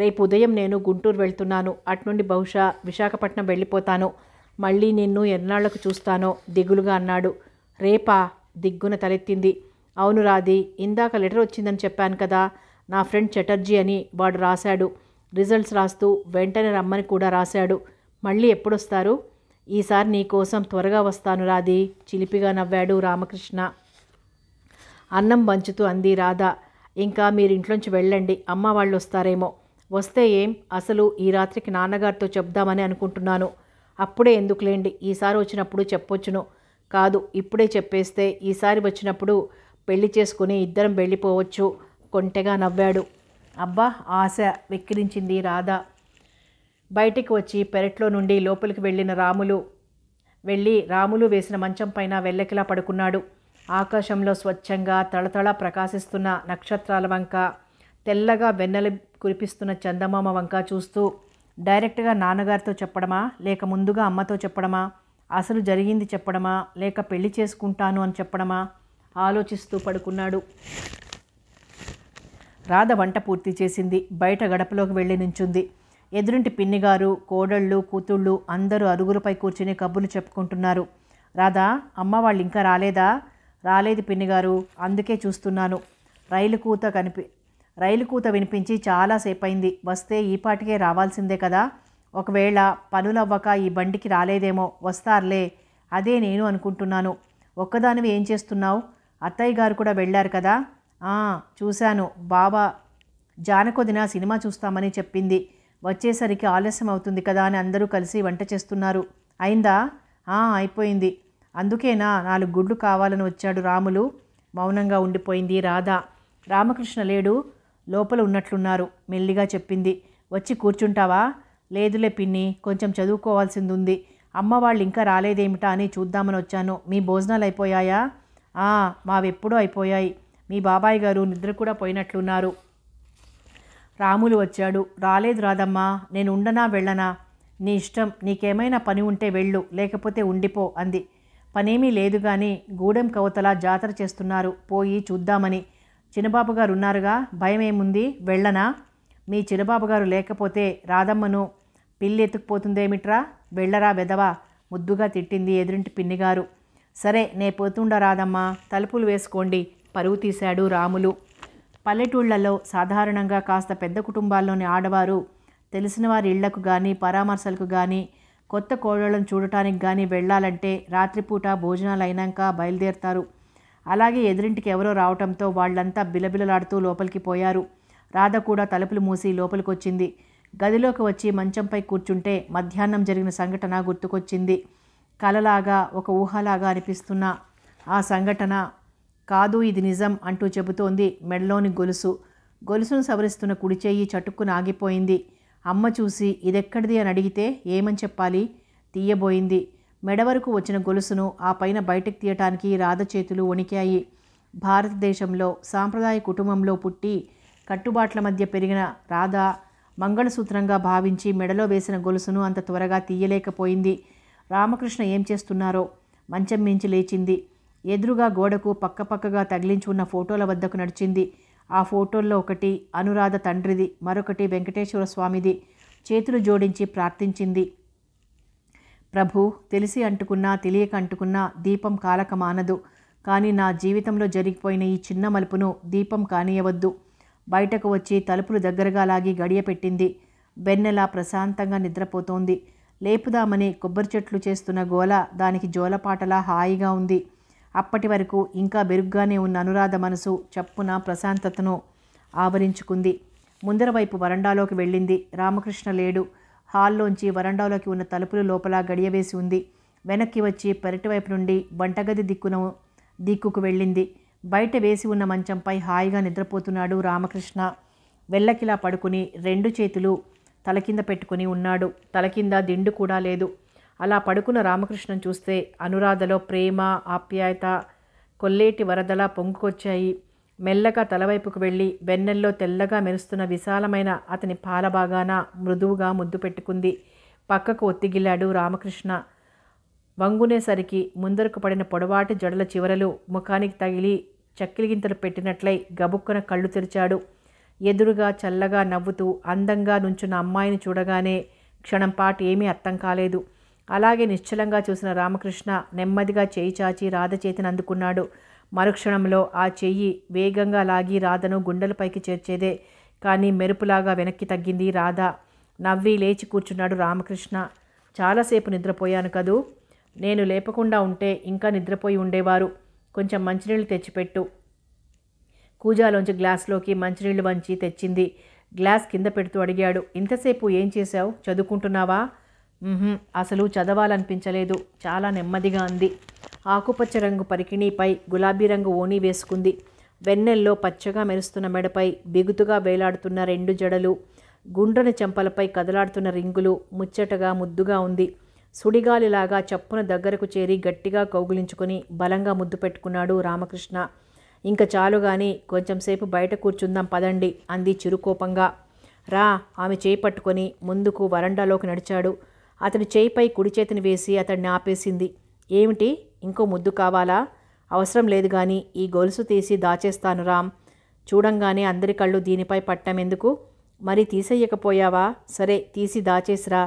రేపు ఉదయం నేను గుంటూరు వెళ్తున్నాను అట్నుండి బహుశా విశాఖపట్నం వెళ్ళిపోతాను మళ్ళీ నిన్ను ఎన్నాళ్లకు చూస్తానో దిగులుగా అన్నాడు రేపా దిగ్గున తలెత్తింది అవును రాది ఇందాక లెటర్ వచ్చిందని చెప్పాను కదా నా ఫ్రెండ్ చటర్జీ అని వాడు రాశాడు రిజల్ట్స్ రాస్తూ వెంటనే రమ్మని కూడా రాశాడు మళ్ళీ ఎప్పుడొస్తారు ఈసారి నీకోసం త్వరగా వస్తాను రాది చిలిపిగా నవ్వాడు రామకృష్ణ అన్నం పంచుతూ అంది రాధ ఇంకా మీరు ఇంట్లోంచి వెళ్ళండి అమ్మ వాళ్ళు వస్తారేమో వస్తే ఏం అసలు ఈ రాత్రికి నాన్నగారితో చెప్దామని అనుకుంటున్నాను అప్పుడే ఎందుకులేండి ఈసారి వచ్చినప్పుడు చెప్పొచ్చును కాదు ఇప్పుడే చెప్పేస్తే ఈసారి వచ్చినప్పుడు పెళ్లి చేసుకుని ఇద్దరం వెళ్ళిపోవచ్చు కొంటెగా నవ్వాడు అబ్బా ఆశ వెక్కిరించింది రాధ బయటికి వచ్చి పెరట్లో నుండి లోపలికి వెళ్ళిన రాములు వెళ్ళి రాములు వేసిన మంచం పైన వెళ్ళకిలా పడుకున్నాడు ఆకాశంలో స్వచ్ఛంగా తళతళ ప్రకాశిస్తున్న నక్షత్రాల వంక తెల్లగా వెన్నెల కురిపిస్తున్న చందమామ వంక చూస్తూ డైరెక్ట్గా నాన్నగారితో చెప్పడమా లేక ముందుగా అమ్మతో చెప్పడమా అసలు జరిగింది చెప్పడమా లేక పెళ్లి చేసుకుంటాను అని చెప్పడమా ఆలోచిస్తూ పడుకున్నాడు రాధ వంట పూర్తి చేసింది బయట గడపలోకి వెళ్ళి నుంచుంది ఎదురింటి పిన్నిగారు కోడళ్ళు కూతుళ్ళు అందరూ అరుగురుపై కూర్చుని కబుర్లు చెప్పుకుంటున్నారు రాధా అమ్మ వాళ్ళు ఇంకా రాలేదా రాలేదు పిన్నిగారు అందుకే చూస్తున్నాను రైలు కూత కనిపి రైలు కూత వినిపించి అయింది వస్తే ఈ పాటికే రావాల్సిందే కదా ఒకవేళ పనులవ్వక ఈ బండికి రాలేదేమో వస్తారులే అదే నేను అనుకుంటున్నాను ఒక్కదానివి ఏం చేస్తున్నావు అత్తయ్య గారు కూడా వెళ్ళారు కదా చూశాను బాబా జానకొదిన సినిమా చూస్తామని చెప్పింది వచ్చేసరికి ఆలస్యం అవుతుంది కదా అని అందరూ కలిసి వంట చేస్తున్నారు అయిందా అయిపోయింది అందుకేనా నాలుగు గుడ్లు కావాలని వచ్చాడు రాములు మౌనంగా ఉండిపోయింది రాధ రామకృష్ణ లేడు లోపల ఉన్నట్లున్నారు మెల్లిగా చెప్పింది వచ్చి కూర్చుంటావా లేదులే పిన్ని కొంచెం చదువుకోవాల్సింది ఉంది అమ్మ వాళ్ళు ఇంకా రాలేదేమిటా అని చూద్దామని వచ్చాను మీ భోజనాలు అయిపోయాయా మావెప్పుడూ అయిపోయాయి మీ బాబాయ్ గారు నిద్ర కూడా పోయినట్లున్నారు రాములు వచ్చాడు రాలేదు రాదమ్మా నేను ఉండనా వెళ్ళనా నీ ఇష్టం నీకేమైనా పని ఉంటే వెళ్ళు లేకపోతే ఉండిపో అంది పనేమీ లేదు కానీ గూడెం కవతలా జాతర చేస్తున్నారు పోయి చూద్దామని చిన్నబాబు గారు ఉన్నారుగా భయమేముంది వెళ్ళనా మీ చిన్నబాబు గారు లేకపోతే రాధమ్మను పిల్లి ఎత్తుకుపోతుందేమిట్రా వెళ్ళరా వెదవా ముద్దుగా తిట్టింది ఎదురింటి పిన్నిగారు సరే నే పోతుండా రాదమ్మా తలుపులు వేసుకోండి పరువు తీశాడు రాములు పల్లెటూళ్లలో సాధారణంగా కాస్త పెద్ద కుటుంబాల్లోని ఆడవారు తెలిసిన వారి ఇళ్లకు కానీ పరామర్శలకు కానీ కొత్త కోడళ్ళను చూడటానికి కానీ వెళ్ళాలంటే రాత్రిపూట భోజనాలు అయినాక బయలుదేరతారు అలాగే ఎదురింటికి ఎవరో రావటంతో వాళ్ళంతా బిలబిలలాడుతూ లోపలికి పోయారు రాధ కూడా తలుపులు మూసి లోపలికొచ్చింది గదిలోకి వచ్చి మంచంపై కూర్చుంటే మధ్యాహ్నం జరిగిన సంఘటన గుర్తుకొచ్చింది కలలాగా ఒక ఊహలాగా అనిపిస్తున్న ఆ సంఘటన కాదు ఇది నిజం అంటూ చెబుతోంది మెడలోని గొలుసు గొలుసును సవరిస్తున్న కుడిచేయి చటుక్కున ఆగిపోయింది అమ్మ చూసి ఇదెక్కడిది అని అడిగితే ఏమని చెప్పాలి తీయబోయింది మెడ వరకు వచ్చిన గొలుసును ఆ పైన బయటకు తీయటానికి రాధ చేతులు వణికాయి భారతదేశంలో సాంప్రదాయ కుటుంబంలో పుట్టి కట్టుబాట్ల మధ్య పెరిగిన రాధ మంగళసూత్రంగా భావించి మెడలో వేసిన గొలుసును అంత త్వరగా తీయలేకపోయింది రామకృష్ణ ఏం చేస్తున్నారో మంచం మించి లేచింది ఎదురుగా గోడకు పక్కపక్కగా తగిలించి ఉన్న ఫోటోల వద్దకు నడిచింది ఆ ఫోటోల్లో ఒకటి అనురాధ తండ్రిది మరొకటి వెంకటేశ్వర స్వామిది చేతులు జోడించి ప్రార్థించింది ప్రభు తెలిసి అంటుకున్నా తెలియక అంటుకున్నా దీపం కాలక మానదు కానీ నా జీవితంలో జరిగిపోయిన ఈ చిన్న మలుపును దీపం కానియవద్దు బయటకు వచ్చి తలుపులు దగ్గరగా లాగి గడియపెట్టింది బెన్నెలా ప్రశాంతంగా నిద్రపోతోంది లేపుదామని కొబ్బరి చెట్లు చేస్తున్న గోల దానికి జోలపాటలా హాయిగా ఉంది అప్పటి వరకు ఇంకా మెరుగ్గానే ఉన్న అనురాధ మనసు చప్పున ప్రశాంతతను ఆవరించుకుంది ముందర వైపు వరండాలోకి వెళ్ళింది రామకృష్ణ లేడు హాల్లోంచి వరండాలోకి ఉన్న తలుపులు లోపల గడియవేసి ఉంది వెనక్కి వచ్చి పెరటివైపు నుండి వంటగది దిక్కున దిక్కుకు వెళ్ళింది బయట వేసి ఉన్న మంచంపై హాయిగా నిద్రపోతున్నాడు రామకృష్ణ వెళ్ళకిలా పడుకుని రెండు చేతులు తలకింద పెట్టుకుని ఉన్నాడు తలకింద దిండు కూడా లేదు అలా పడుకున్న రామకృష్ణను చూస్తే అనురాధలో ప్రేమ ఆప్యాయత కొల్లేటి వరదల పొంగుకొచ్చాయి మెల్లగా తలవైపుకు వెళ్ళి వెన్నెల్లో తెల్లగా మెరుస్తున్న విశాలమైన అతని పాలబాగాన మృదువుగా ముద్దు పెట్టుకుంది పక్కకు ఒత్తిగిల్లాడు రామకృష్ణ వంగునేసరికి ముందరకు పడిన పొడవాటి జడల చివరలు ముఖానికి తగిలి చక్కిలిగింతలు పెట్టినట్లై గబుక్కున కళ్ళు తెరిచాడు ఎదురుగా చల్లగా నవ్వుతూ అందంగా నుంచున్న అమ్మాయిని చూడగానే క్షణంపాటు ఏమీ అర్థం కాలేదు అలాగే నిశ్చలంగా చూసిన రామకృష్ణ నెమ్మదిగా చేయి చాచి రాధ చేతిని అందుకున్నాడు మరుక్షణంలో ఆ చెయ్యి వేగంగా లాగి రాధను గుండెలపైకి చేర్చేదే కానీ మెరుపులాగా వెనక్కి తగ్గింది రాధ నవ్వి లేచి కూర్చున్నాడు రామకృష్ణ చాలాసేపు నిద్రపోయాను కదూ నేను లేపకుండా ఉంటే ఇంకా నిద్రపోయి ఉండేవారు కొంచెం మంచినీళ్ళు తెచ్చిపెట్టు కూజాలోంచి గ్లాస్లోకి మంచినీళ్ళు వంచి తెచ్చింది గ్లాస్ కింద పెడుతూ అడిగాడు ఇంతసేపు ఏం చేశావు చదువుకుంటున్నావా అసలు చదవాలనిపించలేదు చాలా నెమ్మదిగా అంది ఆకుపచ్చ రంగు పరికిణీపై గులాబీ రంగు ఓణి వేసుకుంది వెన్నెల్లో పచ్చగా మెరుస్తున్న మెడపై బిగుతుగా వేలాడుతున్న రెండు జడలు గుండ్రని చెంపలపై కదలాడుతున్న రింగులు ముచ్చటగా ముద్దుగా ఉంది సుడిగాలిలాగా చప్పున దగ్గరకు చేరి గట్టిగా కౌగులించుకొని బలంగా ముద్దు పెట్టుకున్నాడు రామకృష్ణ ఇంకా చాలు గాని కొంచెంసేపు బయట కూర్చుందాం పదండి అంది చిరుకోపంగా రా ఆమె చేపట్టుకొని ముందుకు వరండాలోకి నడిచాడు అతడి చేయిపై కుడి చేతిని వేసి అతడిని ఆపేసింది ఏమిటి ఇంకో ముద్దు కావాలా అవసరం లేదు కానీ ఈ గొలుసు తీసి దాచేస్తాను రామ్ చూడంగానే అందరి కళ్ళు దీనిపై పట్టమెందుకు మరి తీసేయకపోయావా సరే తీసి దాచేసిరా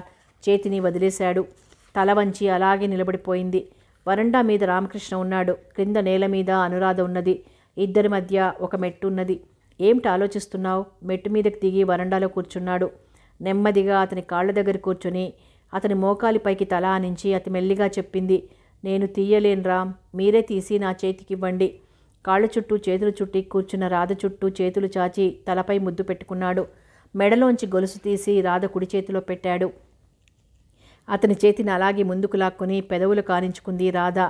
చేతిని వదిలేశాడు తల వంచి అలాగే నిలబడిపోయింది వరండా మీద రామకృష్ణ ఉన్నాడు క్రింద నేల మీద అనురాధ ఉన్నది ఇద్దరి మధ్య ఒక మెట్టు ఉన్నది ఏమిటి ఆలోచిస్తున్నావు మెట్టు మీదకి దిగి వరండాలో కూర్చున్నాడు నెమ్మదిగా అతని కాళ్ళ దగ్గర కూర్చుని అతని మోకాలిపైకి తల ఆనించి అతి మెల్లిగా చెప్పింది నేను తీయలేను రామ్ మీరే తీసి నా చేతికి ఇవ్వండి కాళ్ళ చుట్టూ చేతులు చుట్టి కూర్చున్న రాధ చుట్టూ చేతులు చాచి తలపై ముద్దు పెట్టుకున్నాడు మెడలోంచి గొలుసు తీసి రాధ కుడి చేతిలో పెట్టాడు అతని చేతిని అలాగే ముందుకు లాక్కుని పెదవులు కానించుకుంది రాధ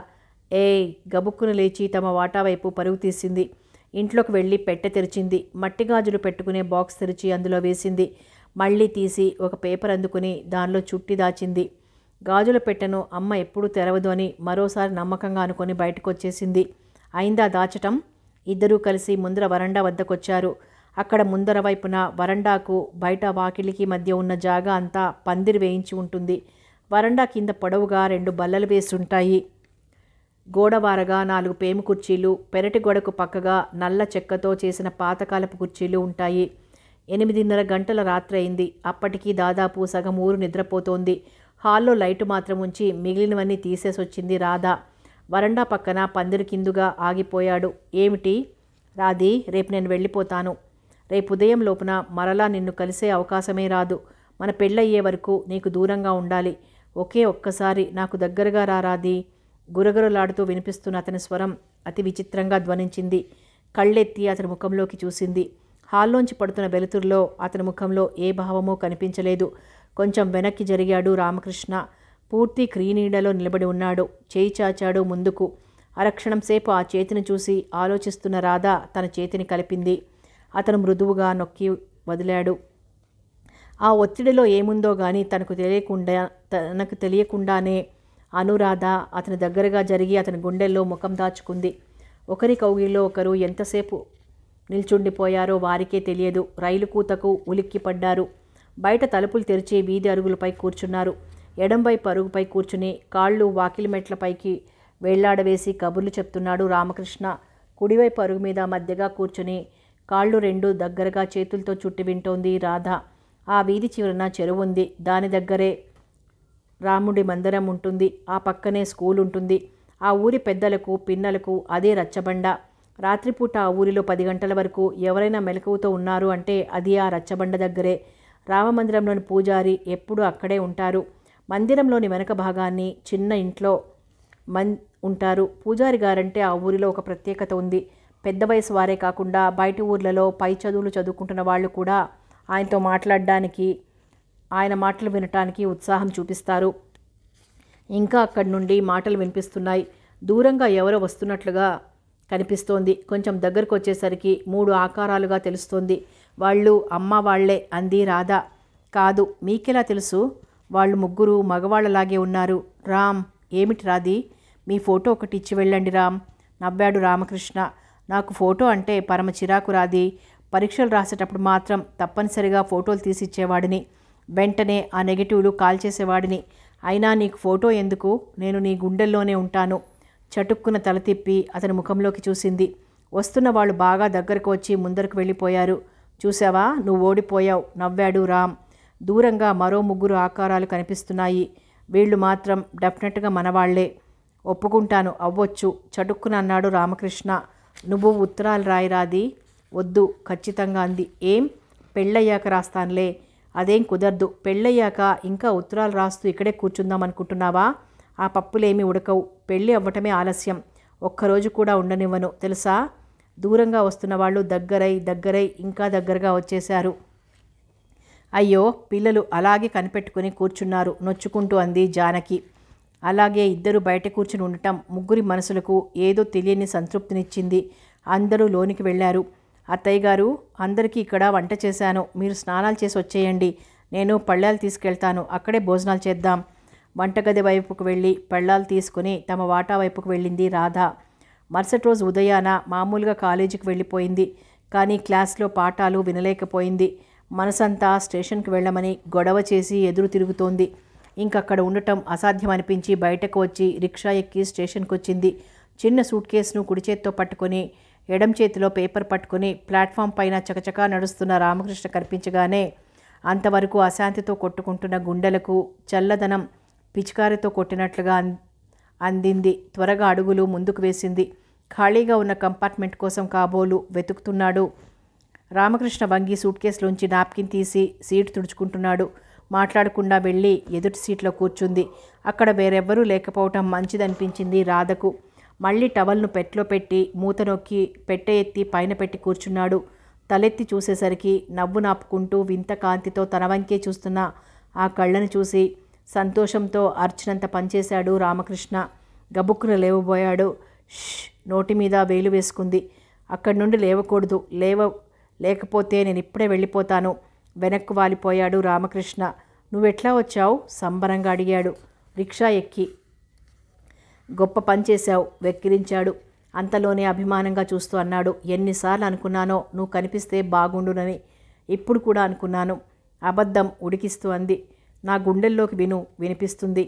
ఏ గబుక్కును లేచి తమ వాటా వైపు పరుగు తీసింది ఇంట్లోకి వెళ్ళి పెట్టె తెరిచింది మట్టి గాజులు పెట్టుకునే బాక్స్ తెరిచి అందులో వేసింది మళ్ళీ తీసి ఒక పేపర్ అందుకుని దానిలో చుట్టి దాచింది గాజుల పెట్టెను అమ్మ ఎప్పుడూ తెరవదు అని మరోసారి నమ్మకంగా అనుకొని బయటకు వచ్చేసింది అయిందా దాచటం ఇద్దరూ కలిసి ముందర వరండా వద్దకొచ్చారు అక్కడ ముందర వైపున వరండాకు బయట వాకిలికి మధ్య ఉన్న జాగా అంతా పందిరి వేయించి ఉంటుంది వరండా కింద పొడవుగా రెండు బల్లలు వేసుంటాయి గోడవారగా నాలుగు పేము కుర్చీలు పెరటి గోడకు పక్కగా నల్ల చెక్కతో చేసిన పాతకాలపు కుర్చీలు ఉంటాయి ఎనిమిదిన్నర గంటల రాత్రి అయింది అప్పటికీ దాదాపు సగం ఊరు నిద్రపోతోంది హాల్లో లైటు మాత్రం ఉంచి మిగిలినవన్నీ తీసేసొచ్చింది రాధా వరండా పక్కన పందిరి కిందుగా ఆగిపోయాడు ఏమిటి రాధి రేపు నేను వెళ్ళిపోతాను రేపు ఉదయం లోపున మరలా నిన్ను కలిసే అవకాశమే రాదు మన పెళ్ళయ్యే వరకు నీకు దూరంగా ఉండాలి ఒకే ఒక్కసారి నాకు దగ్గరగా రారాది గురగురలాడుతూ వినిపిస్తున్న అతని స్వరం అతి విచిత్రంగా ధ్వనించింది కళ్ళెత్తి అతని ముఖంలోకి చూసింది హాల్లోంచి పడుతున్న వెలుతురులో అతని ముఖంలో ఏ భావమో కనిపించలేదు కొంచెం వెనక్కి జరిగాడు రామకృష్ణ పూర్తి క్రీనీడలో నిలబడి ఉన్నాడు చేయి చాచాడు ముందుకు అరక్షణం సేపు ఆ చేతిని చూసి ఆలోచిస్తున్న రాధ తన చేతిని కలిపింది అతను మృదువుగా నొక్కి వదిలాడు ఆ ఒత్తిడిలో ఏముందో కానీ తనకు తెలియకుండా తనకు తెలియకుండానే అనురాధ అతని దగ్గరగా జరిగి అతని గుండెల్లో ముఖం దాచుకుంది ఒకరి కౌగిల్లో ఒకరు ఎంతసేపు నిల్చుండిపోయారో వారికే తెలియదు రైలు కూతకు ఉలిక్కిపడ్డారు బయట తలుపులు తెరిచి వీధి అరుగులపై కూర్చున్నారు ఎడంబై పరుగుపై కూర్చుని కాళ్ళు వాకిలి మెట్లపైకి వేళ్లాడవేసి కబుర్లు చెప్తున్నాడు రామకృష్ణ కుడివైపు పరుగు మీద మధ్యగా కూర్చుని కాళ్ళు రెండు దగ్గరగా చేతులతో చుట్టి వింటోంది రాధ ఆ వీధి చివరన చెరువు ఉంది దాని దగ్గరే రాముడి మందిరం ఉంటుంది ఆ పక్కనే స్కూల్ ఉంటుంది ఆ ఊరి పెద్దలకు పిన్నలకు అదే రచ్చబండ రాత్రిపూట ఆ ఊరిలో పది గంటల వరకు ఎవరైనా మెలకువతో ఉన్నారు అంటే అది ఆ రచ్చబండ దగ్గరే రామమందిరంలోని పూజారి ఎప్పుడూ అక్కడే ఉంటారు మందిరంలోని వెనక భాగాన్ని చిన్న ఇంట్లో మన్ ఉంటారు పూజారి గారంటే ఆ ఊరిలో ఒక ప్రత్యేకత ఉంది పెద్ద వయసు వారే కాకుండా బయట ఊర్లలో పై చదువులు చదువుకుంటున్న వాళ్ళు కూడా ఆయనతో మాట్లాడడానికి ఆయన మాటలు వినటానికి ఉత్సాహం చూపిస్తారు ఇంకా అక్కడి నుండి మాటలు వినిపిస్తున్నాయి దూరంగా ఎవరో వస్తున్నట్లుగా కనిపిస్తోంది కొంచెం దగ్గరకు వచ్చేసరికి మూడు ఆకారాలుగా తెలుస్తోంది వాళ్ళు అమ్మ వాళ్లే అంది రాధా కాదు మీకెలా తెలుసు వాళ్ళు ముగ్గురు మగవాళ్ళలాగే ఉన్నారు రామ్ ఏమిటి రాది మీ ఫోటో ఒకటి ఇచ్చి వెళ్ళండి రామ్ నవ్వాడు రామకృష్ణ నాకు ఫోటో అంటే పరమ చిరాకు రాది పరీక్షలు రాసేటప్పుడు మాత్రం తప్పనిసరిగా ఫోటోలు తీసిచ్చేవాడిని వెంటనే ఆ నెగిటివ్లు కాల్ చేసేవాడిని అయినా నీకు ఫోటో ఎందుకు నేను నీ గుండెల్లోనే ఉంటాను చటుక్కున తల తిప్పి అతని ముఖంలోకి చూసింది వస్తున్న వాళ్ళు బాగా దగ్గరకు వచ్చి ముందరకు వెళ్ళిపోయారు చూసావా నువ్వు ఓడిపోయావు నవ్వాడు రామ్ దూరంగా మరో ముగ్గురు ఆకారాలు కనిపిస్తున్నాయి వీళ్ళు మాత్రం డెఫినెట్గా మనవాళ్లే ఒప్పుకుంటాను అవ్వచ్చు చటుక్కున అన్నాడు రామకృష్ణ నువ్వు ఉత్తరాలు రాయిరాది వద్దు ఖచ్చితంగా అంది ఏం పెళ్ళయ్యాక రాస్తానులే అదేం కుదరదు పెళ్ళయ్యాక ఇంకా ఉత్తరాలు రాస్తూ ఇక్కడే కూర్చుందాం అనుకుంటున్నావా ఆ పప్పులేమి ఉడకవు పెళ్ళి అవ్వటమే ఆలస్యం ఒక్కరోజు కూడా ఉండనివ్వను తెలుసా దూరంగా వస్తున్న వాళ్ళు దగ్గరై దగ్గరై ఇంకా దగ్గరగా వచ్చేశారు అయ్యో పిల్లలు అలాగే కనిపెట్టుకుని కూర్చున్నారు నొచ్చుకుంటూ అంది జానకి అలాగే ఇద్దరు బయట కూర్చుని ఉండటం ముగ్గురి మనసులకు ఏదో తెలియని సంతృప్తినిచ్చింది అందరూ లోనికి వెళ్ళారు అత్తయ్య గారు అందరికీ ఇక్కడ వంట చేశాను మీరు స్నానాలు చేసి వచ్చేయండి నేను పళ్ళాలు తీసుకెళ్తాను అక్కడే భోజనాలు చేద్దాం వంటగది వైపుకు వెళ్ళి పెళ్ళాలు తీసుకుని తమ వాటా వైపుకు వెళ్ళింది రాధ మరుసటి రోజు ఉదయాన మామూలుగా కాలేజీకి వెళ్ళిపోయింది కానీ క్లాస్లో పాఠాలు వినలేకపోయింది మనసంతా స్టేషన్కి వెళ్ళమని గొడవ చేసి ఎదురు తిరుగుతోంది ఇంకక్కడ ఉండటం అసాధ్యం అనిపించి బయటకు వచ్చి రిక్షా ఎక్కి స్టేషన్కి వచ్చింది చిన్న సూట్ కేసును కుడి పట్టుకొని ఎడం చేతిలో పేపర్ పట్టుకుని ప్లాట్ఫామ్ పైన చకచకా నడుస్తున్న రామకృష్ణ కనిపించగానే అంతవరకు అశాంతితో కొట్టుకుంటున్న గుండెలకు చల్లదనం పిచికారితో కొట్టినట్లుగా అందింది త్వరగా అడుగులు ముందుకు వేసింది ఖాళీగా ఉన్న కంపార్ట్మెంట్ కోసం కాబోలు వెతుకుతున్నాడు రామకృష్ణ వంగి సూట్ కేసులోంచి నాప్కిన్ తీసి సీట్ తుడుచుకుంటున్నాడు మాట్లాడకుండా వెళ్ళి ఎదుటి సీట్లో కూర్చుంది అక్కడ వేరెవ్వరూ లేకపోవటం మంచిదనిపించింది రాధకు మళ్ళీ టవల్ను పెట్లో పెట్టి మూత నొక్కి పెట్టె ఎత్తి పైన పెట్టి కూర్చున్నాడు తలెత్తి చూసేసరికి నవ్వు నాపుకుంటూ వింత కాంతితో తన వంకే చూస్తున్న ఆ కళ్ళను చూసి సంతోషంతో అర్చనంత పనిచేశాడు రామకృష్ణ గబుక్కున లేవబోయాడు ష్ నోటి మీద వేలు వేసుకుంది అక్కడి నుండి లేవకూడదు లేవ లేకపోతే నేను ఇప్పుడే వెళ్ళిపోతాను వెనక్కు వాలిపోయాడు రామకృష్ణ నువ్వెట్లా వచ్చావు సంబరంగా అడిగాడు రిక్షా ఎక్కి గొప్ప పనిచేశావు వెక్కిరించాడు అంతలోనే అభిమానంగా చూస్తూ అన్నాడు ఎన్నిసార్లు అనుకున్నానో నువ్వు కనిపిస్తే బాగుండునని ఇప్పుడు కూడా అనుకున్నాను అబద్ధం ఉడికిస్తూ అంది నా గుండెల్లోకి విను వినిపిస్తుంది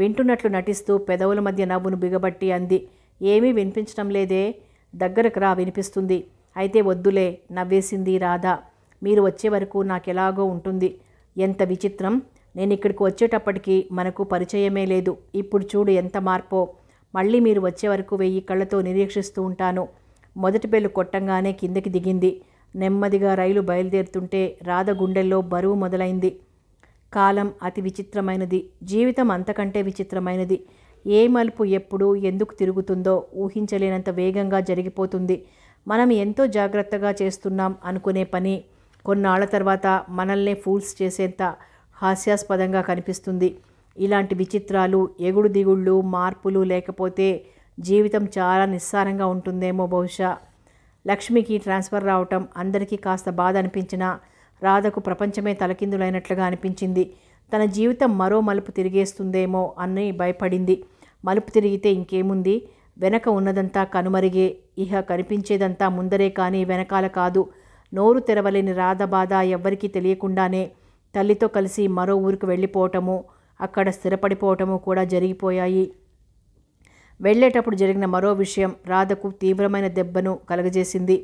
వింటున్నట్లు నటిస్తూ పెదవుల మధ్య నవ్వును బిగబట్టి అంది ఏమీ వినిపించడం లేదే దగ్గరకు రా వినిపిస్తుంది అయితే వద్దులే నవ్వేసింది రాధా మీరు వచ్చే వరకు నాకెలాగో ఉంటుంది ఎంత విచిత్రం నేను ఇక్కడికి వచ్చేటప్పటికి మనకు పరిచయమే లేదు ఇప్పుడు చూడు ఎంత మార్పో మళ్ళీ మీరు వచ్చే వరకు వెయ్యి కళ్ళతో నిరీక్షిస్తూ ఉంటాను మొదటి బెల్లు కొట్టంగానే కిందకి దిగింది నెమ్మదిగా రైలు బయలుదేరుతుంటే రాధ గుండెల్లో బరువు మొదలైంది కాలం అతి విచిత్రమైనది జీవితం అంతకంటే విచిత్రమైనది ఏ మలుపు ఎప్పుడు ఎందుకు తిరుగుతుందో ఊహించలేనంత వేగంగా జరిగిపోతుంది మనం ఎంతో జాగ్రత్తగా చేస్తున్నాం అనుకునే పని కొన్నాళ్ల తర్వాత మనల్నే ఫూల్స్ చేసేంత హాస్యాస్పదంగా కనిపిస్తుంది ఇలాంటి విచిత్రాలు ఎగుడు దిగుళ్ళు మార్పులు లేకపోతే జీవితం చాలా నిస్సారంగా ఉంటుందేమో బహుశా లక్ష్మికి ట్రాన్స్ఫర్ రావటం అందరికీ కాస్త బాధ అనిపించినా రాధకు ప్రపంచమే తలకిందులైనట్లుగా అనిపించింది తన జీవితం మరో మలుపు తిరిగేస్తుందేమో అని భయపడింది మలుపు తిరిగితే ఇంకేముంది వెనక ఉన్నదంతా కనుమరిగే ఇహ కనిపించేదంతా ముందరే కానీ వెనకాల కాదు నోరు తెరవలేని రాధ బాధ ఎవ్వరికీ తెలియకుండానే తల్లితో కలిసి మరో ఊరికి వెళ్ళిపోవటము అక్కడ స్థిరపడిపోవటము కూడా జరిగిపోయాయి వెళ్ళేటప్పుడు జరిగిన మరో విషయం రాధకు తీవ్రమైన దెబ్బను కలగజేసింది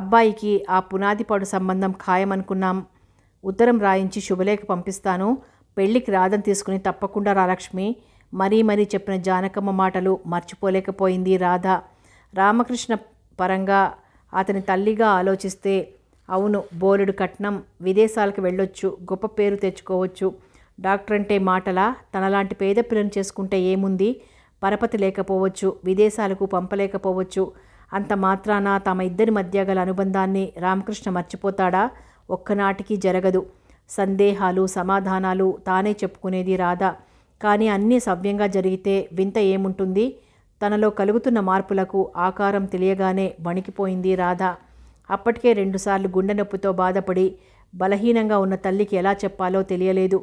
అబ్బాయికి ఆ పునాదిపాడు సంబంధం ఖాయమనుకున్నాం ఉత్తరం రాయించి శుభలేఖ పంపిస్తాను పెళ్లికి రాదని తీసుకుని తప్పకుండా రాలక్ష్మి మరీ మరీ చెప్పిన జానకమ్మ మాటలు మర్చిపోలేకపోయింది రాధ రామకృష్ణ పరంగా అతని తల్లిగా ఆలోచిస్తే అవును బోలెడు కట్నం విదేశాలకు వెళ్ళొచ్చు గొప్ప పేరు తెచ్చుకోవచ్చు డాక్టర్ అంటే మాటలా తనలాంటి పేద పిల్లని చేసుకుంటే ఏముంది పరపతి లేకపోవచ్చు విదేశాలకు పంపలేకపోవచ్చు అంత మాత్రాన తమ ఇద్దరి మధ్య గల అనుబంధాన్ని రామకృష్ణ మర్చిపోతాడా ఒక్కనాటికి జరగదు సందేహాలు సమాధానాలు తానే చెప్పుకునేది రాధా కానీ అన్నీ సవ్యంగా జరిగితే వింత ఏముంటుంది తనలో కలుగుతున్న మార్పులకు ఆకారం తెలియగానే వణికిపోయింది రాధా అప్పటికే రెండుసార్లు గుండె నొప్పితో బాధపడి బలహీనంగా ఉన్న తల్లికి ఎలా చెప్పాలో తెలియలేదు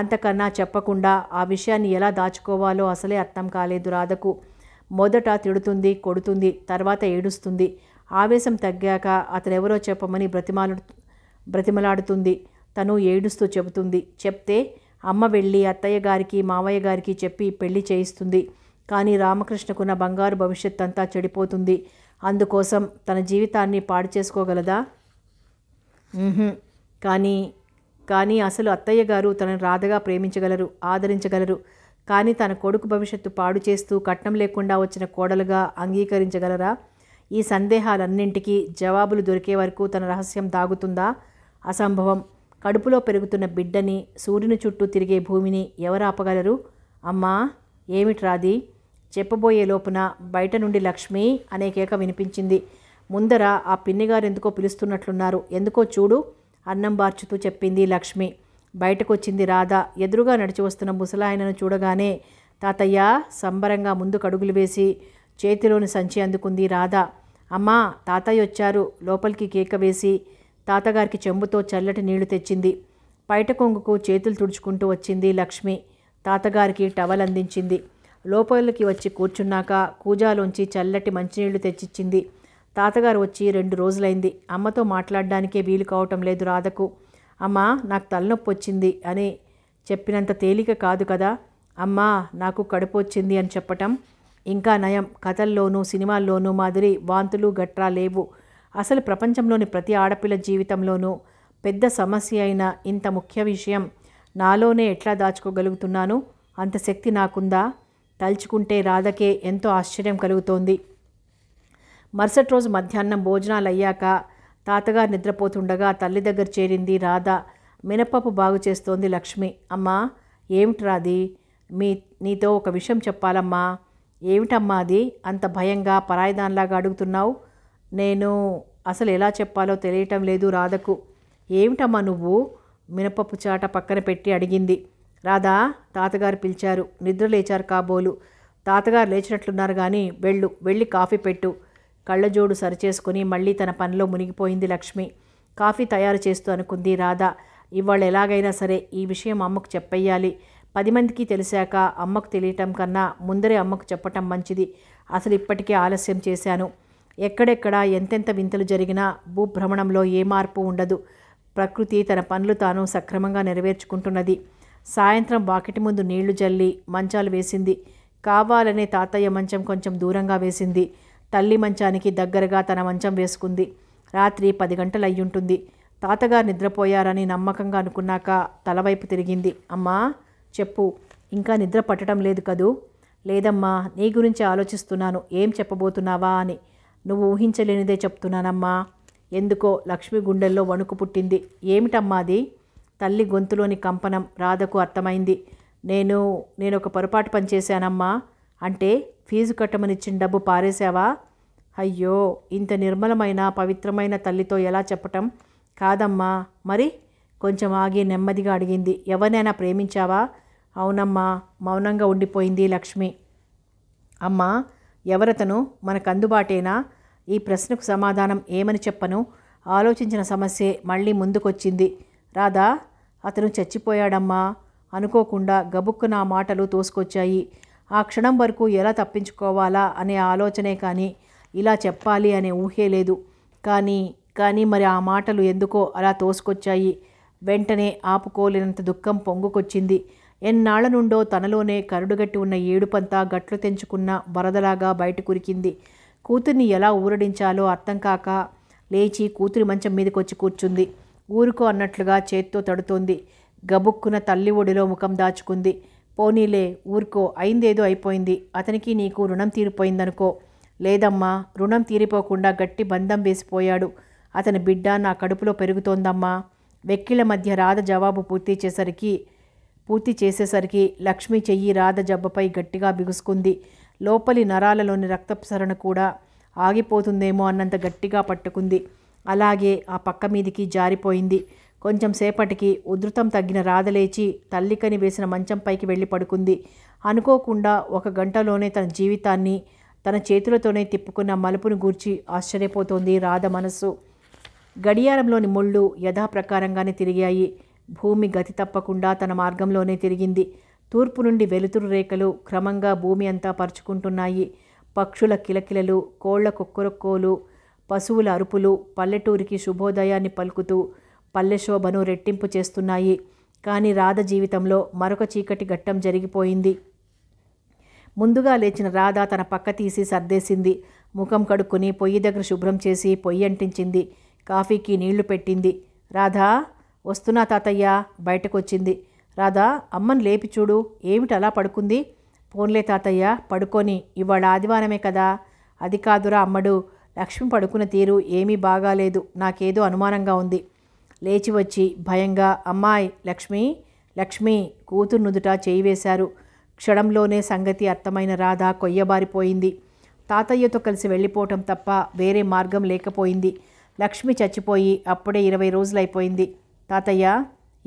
అంతకన్నా చెప్పకుండా ఆ విషయాన్ని ఎలా దాచుకోవాలో అసలే అర్థం కాలేదు రాధకు మొదట తిడుతుంది కొడుతుంది తర్వాత ఏడుస్తుంది ఆవేశం తగ్గాక అతనెవరో చెప్పమని బ్రతిమాలు బ్రతిమలాడుతుంది తను ఏడుస్తూ చెబుతుంది చెప్తే అమ్మ వెళ్ళి అత్తయ్య గారికి మావయ్య గారికి చెప్పి పెళ్లి చేయిస్తుంది కానీ రామకృష్ణకున్న బంగారు భవిష్యత్ అంతా చెడిపోతుంది అందుకోసం తన జీవితాన్ని పాడు చేసుకోగలదా కానీ కానీ అసలు అత్తయ్య గారు తనను రాధగా ప్రేమించగలరు ఆదరించగలరు కానీ తన కొడుకు భవిష్యత్తు పాడు చేస్తూ కట్నం లేకుండా వచ్చిన కోడలుగా అంగీకరించగలరా ఈ సందేహాలన్నింటికీ జవాబులు దొరికే వరకు తన రహస్యం దాగుతుందా అసంభవం కడుపులో పెరుగుతున్న బిడ్డని సూర్యుని చుట్టూ తిరిగే భూమిని ఎవరు ఆపగలరు అమ్మా ఏమిట్రాది చెప్పబోయే లోపున బయట నుండి లక్ష్మి అనే కేక వినిపించింది ముందర ఆ పిన్నిగారు ఎందుకో పిలుస్తున్నట్లున్నారు ఎందుకో చూడు అన్నం బార్చుతూ చెప్పింది లక్ష్మి బయటకు వచ్చింది రాధ ఎదురుగా నడిచి వస్తున్న ముసలాయనను చూడగానే తాతయ్య సంబరంగా ముందుకు అడుగులు వేసి చేతిలోని సంచి అందుకుంది రాధ అమ్మా తాతయ్య వచ్చారు లోపలికి కేక వేసి తాతగారికి చెంబుతో చల్లటి నీళ్లు తెచ్చింది పైట కొంగుకు చేతులు తుడుచుకుంటూ వచ్చింది లక్ష్మి తాతగారికి టవల్ అందించింది లోపలికి వచ్చి కూర్చున్నాక కూజాలోంచి చల్లటి మంచినీళ్లు తెచ్చిచ్చింది తాతగారు వచ్చి రెండు రోజులైంది అమ్మతో మాట్లాడడానికే వీలు కావటం లేదు రాధకు అమ్మా నాకు తలనొప్పి వచ్చింది అని చెప్పినంత తేలిక కాదు కదా అమ్మా నాకు కడుపు వచ్చింది అని చెప్పటం ఇంకా నయం కథల్లోనూ సినిమాల్లోనూ మాదిరి వాంతులు గట్రా లేవు అసలు ప్రపంచంలోని ప్రతి ఆడపిల్ల జీవితంలోనూ పెద్ద సమస్య అయిన ఇంత ముఖ్య విషయం నాలోనే ఎట్లా దాచుకోగలుగుతున్నాను అంత శక్తి నాకుందా తలుచుకుంటే రాధకే ఎంతో ఆశ్చర్యం కలుగుతోంది మరుసటి రోజు మధ్యాహ్నం భోజనాలు అయ్యాక తాతగారు నిద్రపోతుండగా తల్లి దగ్గర చేరింది రాధ మినపప్పు బాగు చేస్తోంది లక్ష్మి అమ్మా రాది మీ నీతో ఒక విషయం చెప్పాలమ్మా ఏమిటమ్మా అది అంత భయంగా పరాయిదానిలాగా అడుగుతున్నావు నేను అసలు ఎలా చెప్పాలో తెలియటం లేదు రాధకు ఏమిటమ్మా నువ్వు మినపప్పు చాట పక్కన పెట్టి అడిగింది రాధా తాతగారు పిలిచారు నిద్ర లేచారు కాబోలు తాతగారు లేచినట్లున్నారు కానీ వెళ్ళు వెళ్ళి కాఫీ పెట్టు కళ్ళజోడు సరిచేసుకుని మళ్ళీ తన పనిలో మునిగిపోయింది లక్ష్మి కాఫీ తయారు చేస్తూ అనుకుంది రాధా ఇవాళ ఎలాగైనా సరే ఈ విషయం అమ్మకు చెప్పేయాలి పది మందికి తెలిసాక అమ్మకు తెలియటం కన్నా ముందరే అమ్మకు చెప్పటం మంచిది అసలు ఇప్పటికే ఆలస్యం చేశాను ఎక్కడెక్కడ ఎంతెంత వింతలు జరిగినా భూభ్రమణంలో ఏ మార్పు ఉండదు ప్రకృతి తన పనులు తాను సక్రమంగా నెరవేర్చుకుంటున్నది సాయంత్రం వాకిటి ముందు నీళ్లు జల్లి మంచాలు వేసింది కావాలనే తాతయ్య మంచం కొంచెం దూరంగా వేసింది తల్లి మంచానికి దగ్గరగా తన మంచం వేసుకుంది రాత్రి పది గంటలు అయ్యుంటుంది తాతగారు నిద్రపోయారని నమ్మకంగా అనుకున్నాక తలవైపు తిరిగింది అమ్మా చెప్పు ఇంకా నిద్ర పట్టడం లేదు కదూ లేదమ్మా నీ గురించి ఆలోచిస్తున్నాను ఏం చెప్పబోతున్నావా అని నువ్వు ఊహించలేనిదే చెప్తున్నానమ్మా ఎందుకో లక్ష్మి గుండెల్లో వణుకు పుట్టింది ఏమిటమ్మా అది తల్లి గొంతులోని కంపనం రాధకు అర్థమైంది నేను నేను ఒక పొరపాటు పనిచేశానమ్మా అంటే ఫీజు కట్టమనిచ్చిన డబ్బు పారేశావా అయ్యో ఇంత నిర్మలమైన పవిత్రమైన తల్లితో ఎలా చెప్పటం కాదమ్మా మరి కొంచెం ఆగి నెమ్మదిగా అడిగింది ఎవరినైనా ప్రేమించావా అవునమ్మా మౌనంగా ఉండిపోయింది లక్ష్మి అమ్మా ఎవరతను మనకు అందుబాటేనా ఈ ప్రశ్నకు సమాధానం ఏమని చెప్పను ఆలోచించిన సమస్యే మళ్ళీ ముందుకొచ్చింది రాధా అతను చచ్చిపోయాడమ్మా అనుకోకుండా గబుక్కున మాటలు తోసుకొచ్చాయి ఆ క్షణం వరకు ఎలా తప్పించుకోవాలా అనే ఆలోచనే కానీ ఇలా చెప్పాలి అనే ఊహే లేదు కానీ కానీ మరి ఆ మాటలు ఎందుకో అలా తోసుకొచ్చాయి వెంటనే ఆపుకోలేనంత దుఃఖం పొంగుకొచ్చింది ఎన్నాళ్ల నుండో తనలోనే కరుడుగట్టి ఉన్న ఏడుపంతా గట్లు తెంచుకున్న వరదలాగా బయట కురికింది కూతుర్ని ఎలా ఊరడించాలో అర్థం కాక లేచి కూతురి మంచం మీదకి వచ్చి కూర్చుంది ఊరుకో అన్నట్లుగా చేత్తో తడుతోంది గబుక్కున తల్లి ఒడిలో ముఖం దాచుకుంది పోనీలే ఊరుకో అయిందేదో అయిపోయింది అతనికి నీకు రుణం తీరిపోయిందనుకో లేదమ్మా రుణం తీరిపోకుండా గట్టి బంధం వేసిపోయాడు అతని బిడ్డ నా కడుపులో పెరుగుతోందమ్మా వెక్కిల మధ్య రాధ జవాబు పూర్తి చేసరికి పూర్తి చేసేసరికి లక్ష్మి చెయ్యి రాధ జబ్బపై గట్టిగా బిగుసుకుంది లోపలి నరాలలోని రక్తప్సరణ కూడా ఆగిపోతుందేమో అన్నంత గట్టిగా పట్టుకుంది అలాగే ఆ పక్క మీదికి జారిపోయింది కొంచెం సేపటికి ఉధృతం తగ్గిన రాధలేచి తల్లికని వేసిన మంచంపైకి వెళ్ళి పడుకుంది అనుకోకుండా ఒక గంటలోనే తన జీవితాన్ని తన చేతులతోనే తిప్పుకున్న మలుపును గూర్చి ఆశ్చర్యపోతోంది రాధ మనస్సు గడియారంలోని ముళ్ళు యథాప్రకారంగానే తిరిగాయి భూమి గతి తప్పకుండా తన మార్గంలోనే తిరిగింది తూర్పు నుండి వెలుతురు రేఖలు క్రమంగా భూమి అంతా పరుచుకుంటున్నాయి పక్షుల కిలకిలలు కోళ్ల కుక్కరొక్కోలు పశువుల అరుపులు పల్లెటూరికి శుభోదయాన్ని పలుకుతూ పల్లె శోభను రెట్టింపు చేస్తున్నాయి కానీ రాధ జీవితంలో మరొక చీకటి ఘట్టం జరిగిపోయింది ముందుగా లేచిన రాధ తన పక్క తీసి సర్దేసింది ముఖం కడుక్కుని పొయ్యి దగ్గర శుభ్రం చేసి పొయ్యి అంటించింది కాఫీకి నీళ్లు పెట్టింది రాధా వస్తున్నా తాతయ్య బయటకొచ్చింది రాధా అమ్మను లేపి చూడు ఏమిటి అలా పడుకుంది పోన్లే తాతయ్య పడుకొని ఇవాళ ఆదివారమే కదా అది కాదురా అమ్మడు లక్ష్మి పడుకున్న తీరు ఏమీ బాగాలేదు నాకేదో అనుమానంగా ఉంది లేచి వచ్చి భయంగా అమ్మాయి లక్ష్మి లక్ష్మి కూతురు నుదుట చేయివేశారు క్షణంలోనే సంగతి అర్థమైన రాధ కొయ్యబారిపోయింది తాతయ్యతో కలిసి వెళ్ళిపోవటం తప్ప వేరే మార్గం లేకపోయింది లక్ష్మి చచ్చిపోయి అప్పుడే ఇరవై రోజులైపోయింది తాతయ్య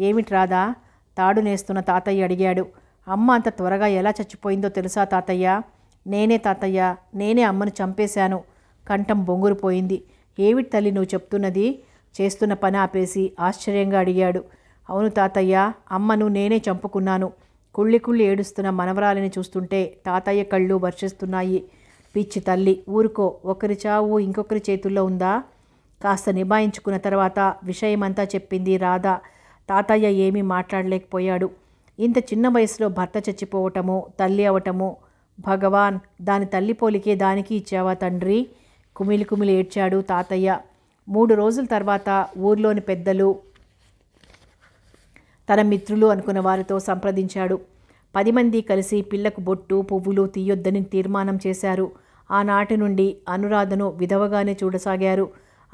ఏమిటి రాధా తాడు నేస్తున్న తాతయ్య అడిగాడు అమ్మ అంత త్వరగా ఎలా చచ్చిపోయిందో తెలుసా తాతయ్య నేనే తాతయ్య నేనే అమ్మను చంపేశాను కంఠం బొంగురుపోయింది ఏమిటి తల్లి నువ్వు చెప్తున్నది చేస్తున్న పని ఆపేసి ఆశ్చర్యంగా అడిగాడు అవును తాతయ్య అమ్మను నేనే చంపుకున్నాను కుళ్ళి కుళ్ళి ఏడుస్తున్న మనవరాలిని చూస్తుంటే తాతయ్య కళ్ళు వర్షిస్తున్నాయి పిచ్చి తల్లి ఊరుకో ఒకరి చావు ఇంకొకరి చేతుల్లో ఉందా కాస్త నిభాయించుకున్న తర్వాత విషయమంతా చెప్పింది రాధా తాతయ్య ఏమీ మాట్లాడలేకపోయాడు ఇంత చిన్న వయసులో భర్త చచ్చిపోవటము తల్లి అవటము భగవాన్ దాని తల్లి పోలికే దానికి ఇచ్చావా తండ్రి కుమిలి కుమిలి ఏడ్చాడు తాతయ్య మూడు రోజుల తర్వాత ఊర్లోని పెద్దలు తన మిత్రులు అనుకున్న వారితో సంప్రదించాడు పది మంది కలిసి పిల్లకు బొట్టు పువ్వులు తీయొద్దని తీర్మానం చేశారు ఆనాటి నుండి అనురాధను విధవగానే చూడసాగారు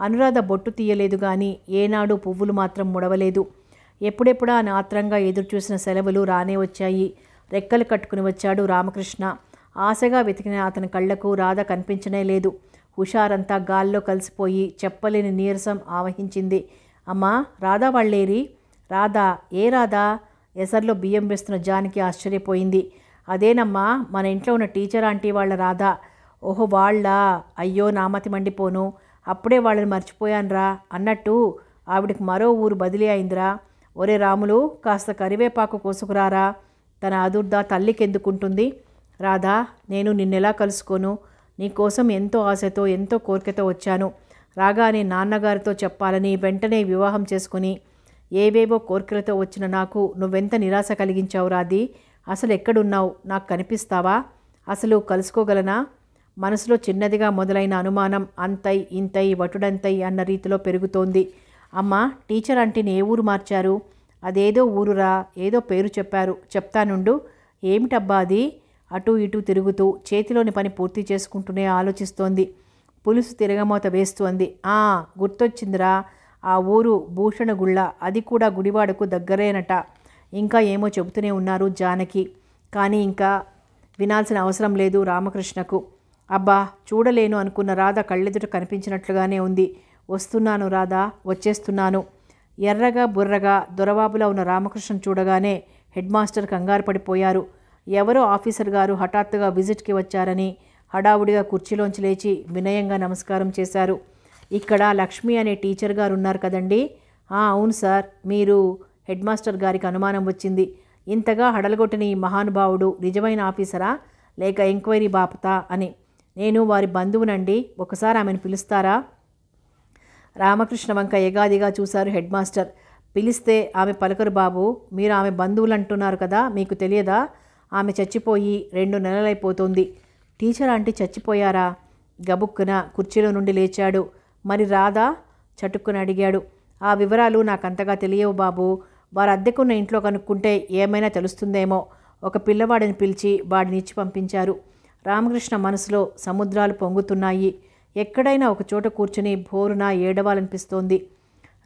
అనురాధ బొట్టు తీయలేదు కానీ ఏనాడు పువ్వులు మాత్రం ముడవలేదు ఎప్పుడెప్పుడా నాత్రంగా ఎదురుచూసిన సెలవులు రానే వచ్చాయి రెక్కలు కట్టుకుని వచ్చాడు రామకృష్ణ ఆశగా వెతికిన అతని కళ్లకు రాధ కనిపించనే లేదు హుషారంతా గాల్లో కలిసిపోయి చెప్పలేని నీరసం ఆవహించింది అమ్మా రాధా వాళ్ళేరి రాధా ఏ రాధా ఎసర్లో బియ్యం వేస్తున్న జానికి ఆశ్చర్యపోయింది అదేనమ్మా మన ఇంట్లో ఉన్న టీచర్ ఆంటీ వాళ్ళ రాధా ఓహో వాళ్ళ అయ్యో నామతి మండిపోను అప్పుడే వాళ్ళని మర్చిపోయానురా అన్నట్టు ఆవిడకి మరో ఊరు బదిలీ అయిందిరా ఒరే రాములు కాస్త కరివేపాకు కోసుకురారా తన అదుర్దా తల్లికెందుకుంటుంది రాధా నేను నిన్నెలా కలుసుకోను నీకోసం ఎంతో ఆశతో ఎంతో కోరికతో వచ్చాను రాగానే నాన్నగారితో చెప్పాలని వెంటనే వివాహం చేసుకుని ఏవేవో కోరికలతో వచ్చిన నాకు నువ్వెంత నిరాశ కలిగించావు రాది అసలు ఎక్కడున్నావు నాకు కనిపిస్తావా అసలు కలుసుకోగలనా మనసులో చిన్నదిగా మొదలైన అనుమానం అంతై ఇంతై వటుడంతై అన్న రీతిలో పెరుగుతోంది అమ్మ టీచర్ అంటే ఏ ఊరు మార్చారు అదేదో ఊరురా ఏదో పేరు చెప్పారు చెప్తానుండు ఏమిటబ్బా అది అటూ ఇటూ తిరుగుతూ చేతిలోని పని పూర్తి చేసుకుంటూనే ఆలోచిస్తోంది పులుసు తిరగమోత వేస్తోంది ఆ గుర్తొచ్చిందిరా ఆ ఊరు భూషణగుళ్ళ అది కూడా గుడివాడకు దగ్గరేనట ఇంకా ఏమో చెబుతూనే ఉన్నారు జానకి కానీ ఇంకా వినాల్సిన అవసరం లేదు రామకృష్ణకు అబ్బా చూడలేను అనుకున్న రాధ కళ్ళెదుట కనిపించినట్లుగానే ఉంది వస్తున్నాను రాధా వచ్చేస్తున్నాను ఎర్రగా బుర్రగా దొరవాబులా ఉన్న రామకృష్ణ చూడగానే హెడ్ మాస్టర్ కంగారు పడిపోయారు ఎవరో ఆఫీసర్ గారు హఠాత్తుగా విజిట్కి వచ్చారని హడావుడిగా కుర్చీలోంచి లేచి వినయంగా నమస్కారం చేశారు ఇక్కడ లక్ష్మి అనే టీచర్ గారు ఉన్నారు కదండి అవును సార్ మీరు హెడ్ మాస్టర్ గారికి అనుమానం వచ్చింది ఇంతగా హడలగొట్టిన ఈ మహానుభావుడు నిజమైన ఆఫీసరా లేక ఎంక్వైరీ బాపతా అని నేను వారి బంధువునండి ఒకసారి ఆమెను పిలుస్తారా రామకృష్ణ వంక ఎగాదిగా చూశారు హెడ్ మాస్టర్ పిలిస్తే ఆమె పలకరు బాబు మీరు ఆమె బంధువులు అంటున్నారు కదా మీకు తెలియదా ఆమె చచ్చిపోయి రెండు నెలలైపోతుంది టీచర్ ఆంటీ చచ్చిపోయారా గబుక్కున కుర్చీలో నుండి లేచాడు మరి రాధా చటుక్కున అడిగాడు ఆ వివరాలు నాకంతగా తెలియవు బాబు వారు అద్దెకున్న ఇంట్లో కనుక్కుంటే ఏమైనా తెలుస్తుందేమో ఒక పిల్లవాడిని పిలిచి వాడిని ఇచ్చి పంపించారు రామకృష్ణ మనసులో సముద్రాలు పొంగుతున్నాయి ఎక్కడైనా ఒక చోట కూర్చుని భోరున ఏడవాలనిపిస్తోంది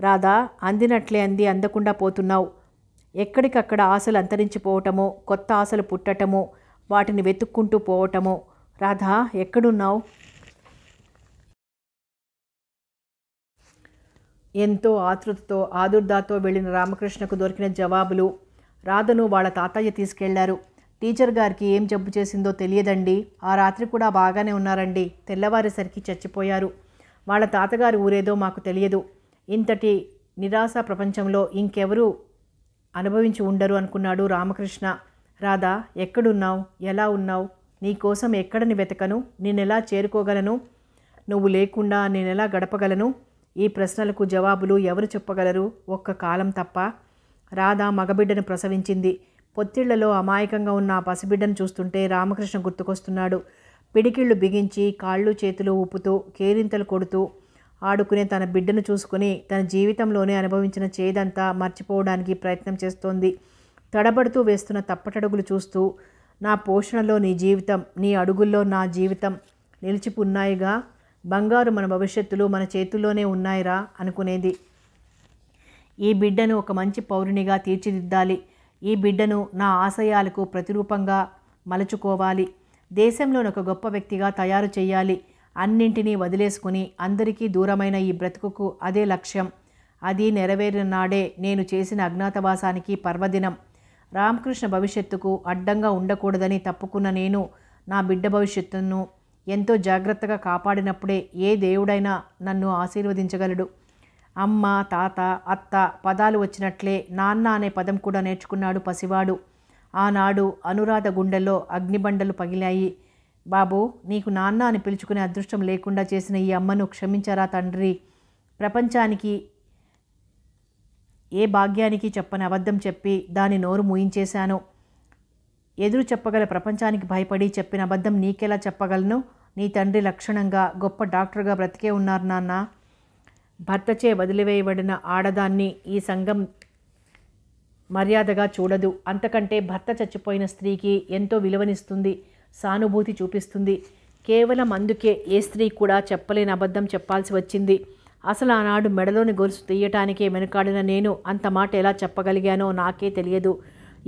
రాధా అందినట్లే అంది అందకుండా పోతున్నావు ఎక్కడికక్కడ ఆశలు అంతరించిపోవటమో కొత్త ఆశలు పుట్టటమో వాటిని వెతుక్కుంటూ పోవటమో రాధా ఎక్కడున్నావు ఎంతో ఆతృతతో ఆదుర్దాతో వెళ్ళిన రామకృష్ణకు దొరికిన జవాబులు రాధను వాళ్ళ తాతయ్య తీసుకెళ్లారు టీచర్ గారికి ఏం జబ్బు చేసిందో తెలియదండి ఆ రాత్రి కూడా బాగానే ఉన్నారండి తెల్లవారేసరికి చచ్చిపోయారు వాళ్ళ తాతగారు ఊరేదో మాకు తెలియదు ఇంతటి నిరాశ ప్రపంచంలో ఇంకెవరూ అనుభవించి ఉండరు అనుకున్నాడు రామకృష్ణ రాధా ఎక్కడున్నావు ఎలా ఉన్నావు నీకోసం ఎక్కడని వెతకను నేనెలా చేరుకోగలను నువ్వు లేకుండా నేనెలా గడపగలను ఈ ప్రశ్నలకు జవాబులు ఎవరు చెప్పగలరు ఒక్క కాలం తప్ప రాధ మగబిడ్డను ప్రసవించింది పొత్తిళ్లలో అమాయకంగా ఉన్న ఆ పసిబిడ్డను చూస్తుంటే రామకృష్ణ గుర్తుకొస్తున్నాడు పిడికిళ్ళు బిగించి కాళ్ళు చేతులు ఊపుతూ కేరింతలు కొడుతూ ఆడుకునే తన బిడ్డను చూసుకుని తన జీవితంలోనే అనుభవించిన చేదంతా మర్చిపోవడానికి ప్రయత్నం చేస్తోంది తడబడుతూ వేస్తున్న తప్పటడుగులు చూస్తూ నా పోషణలో నీ జీవితం నీ అడుగుల్లో నా జీవితం నిలిచిపున్నాయిగా బంగారు మన భవిష్యత్తులు మన చేతుల్లోనే ఉన్నాయిరా అనుకునేది ఈ బిడ్డను ఒక మంచి పౌరునిగా తీర్చిదిద్దాలి ఈ బిడ్డను నా ఆశయాలకు ప్రతిరూపంగా మలుచుకోవాలి దేశంలోని ఒక గొప్ప వ్యక్తిగా తయారు చేయాలి అన్నింటినీ వదిలేసుకుని అందరికీ దూరమైన ఈ బ్రతుకుకు అదే లక్ష్యం అది నెరవేరిన నాడే నేను చేసిన అజ్ఞాతవాసానికి పర్వదినం రామకృష్ణ భవిష్యత్తుకు అడ్డంగా ఉండకూడదని తప్పుకున్న నేను నా బిడ్డ భవిష్యత్తును ఎంతో జాగ్రత్తగా కాపాడినప్పుడే ఏ దేవుడైనా నన్ను ఆశీర్వదించగలడు అమ్మ తాత అత్త పదాలు వచ్చినట్లే నాన్న అనే పదం కూడా నేర్చుకున్నాడు పసివాడు ఆనాడు అనురాధ గుండెల్లో అగ్నిబండలు పగిలాయి బాబు నీకు నాన్న అని పిలుచుకునే అదృష్టం లేకుండా చేసిన ఈ అమ్మను క్షమించారా తండ్రి ప్రపంచానికి ఏ భాగ్యానికి చెప్పని అబద్ధం చెప్పి దాని నోరు మూయించేశాను ఎదురు చెప్పగల ప్రపంచానికి భయపడి చెప్పిన అబద్ధం నీకెలా చెప్పగలను నీ తండ్రి లక్షణంగా గొప్ప డాక్టర్గా బ్రతికే ఉన్నారు నాన్న భర్తచే వదిలివేయబడిన ఆడదాన్ని ఈ సంఘం మర్యాదగా చూడదు అంతకంటే భర్త చచ్చిపోయిన స్త్రీకి ఎంతో విలువనిస్తుంది సానుభూతి చూపిస్తుంది కేవలం అందుకే ఏ స్త్రీ కూడా చెప్పలేని అబద్ధం చెప్పాల్సి వచ్చింది అసలు ఆనాడు మెడలోని గొలుసు తీయటానికే వెనుకాడిన నేను అంత మాట ఎలా చెప్పగలిగానో నాకే తెలియదు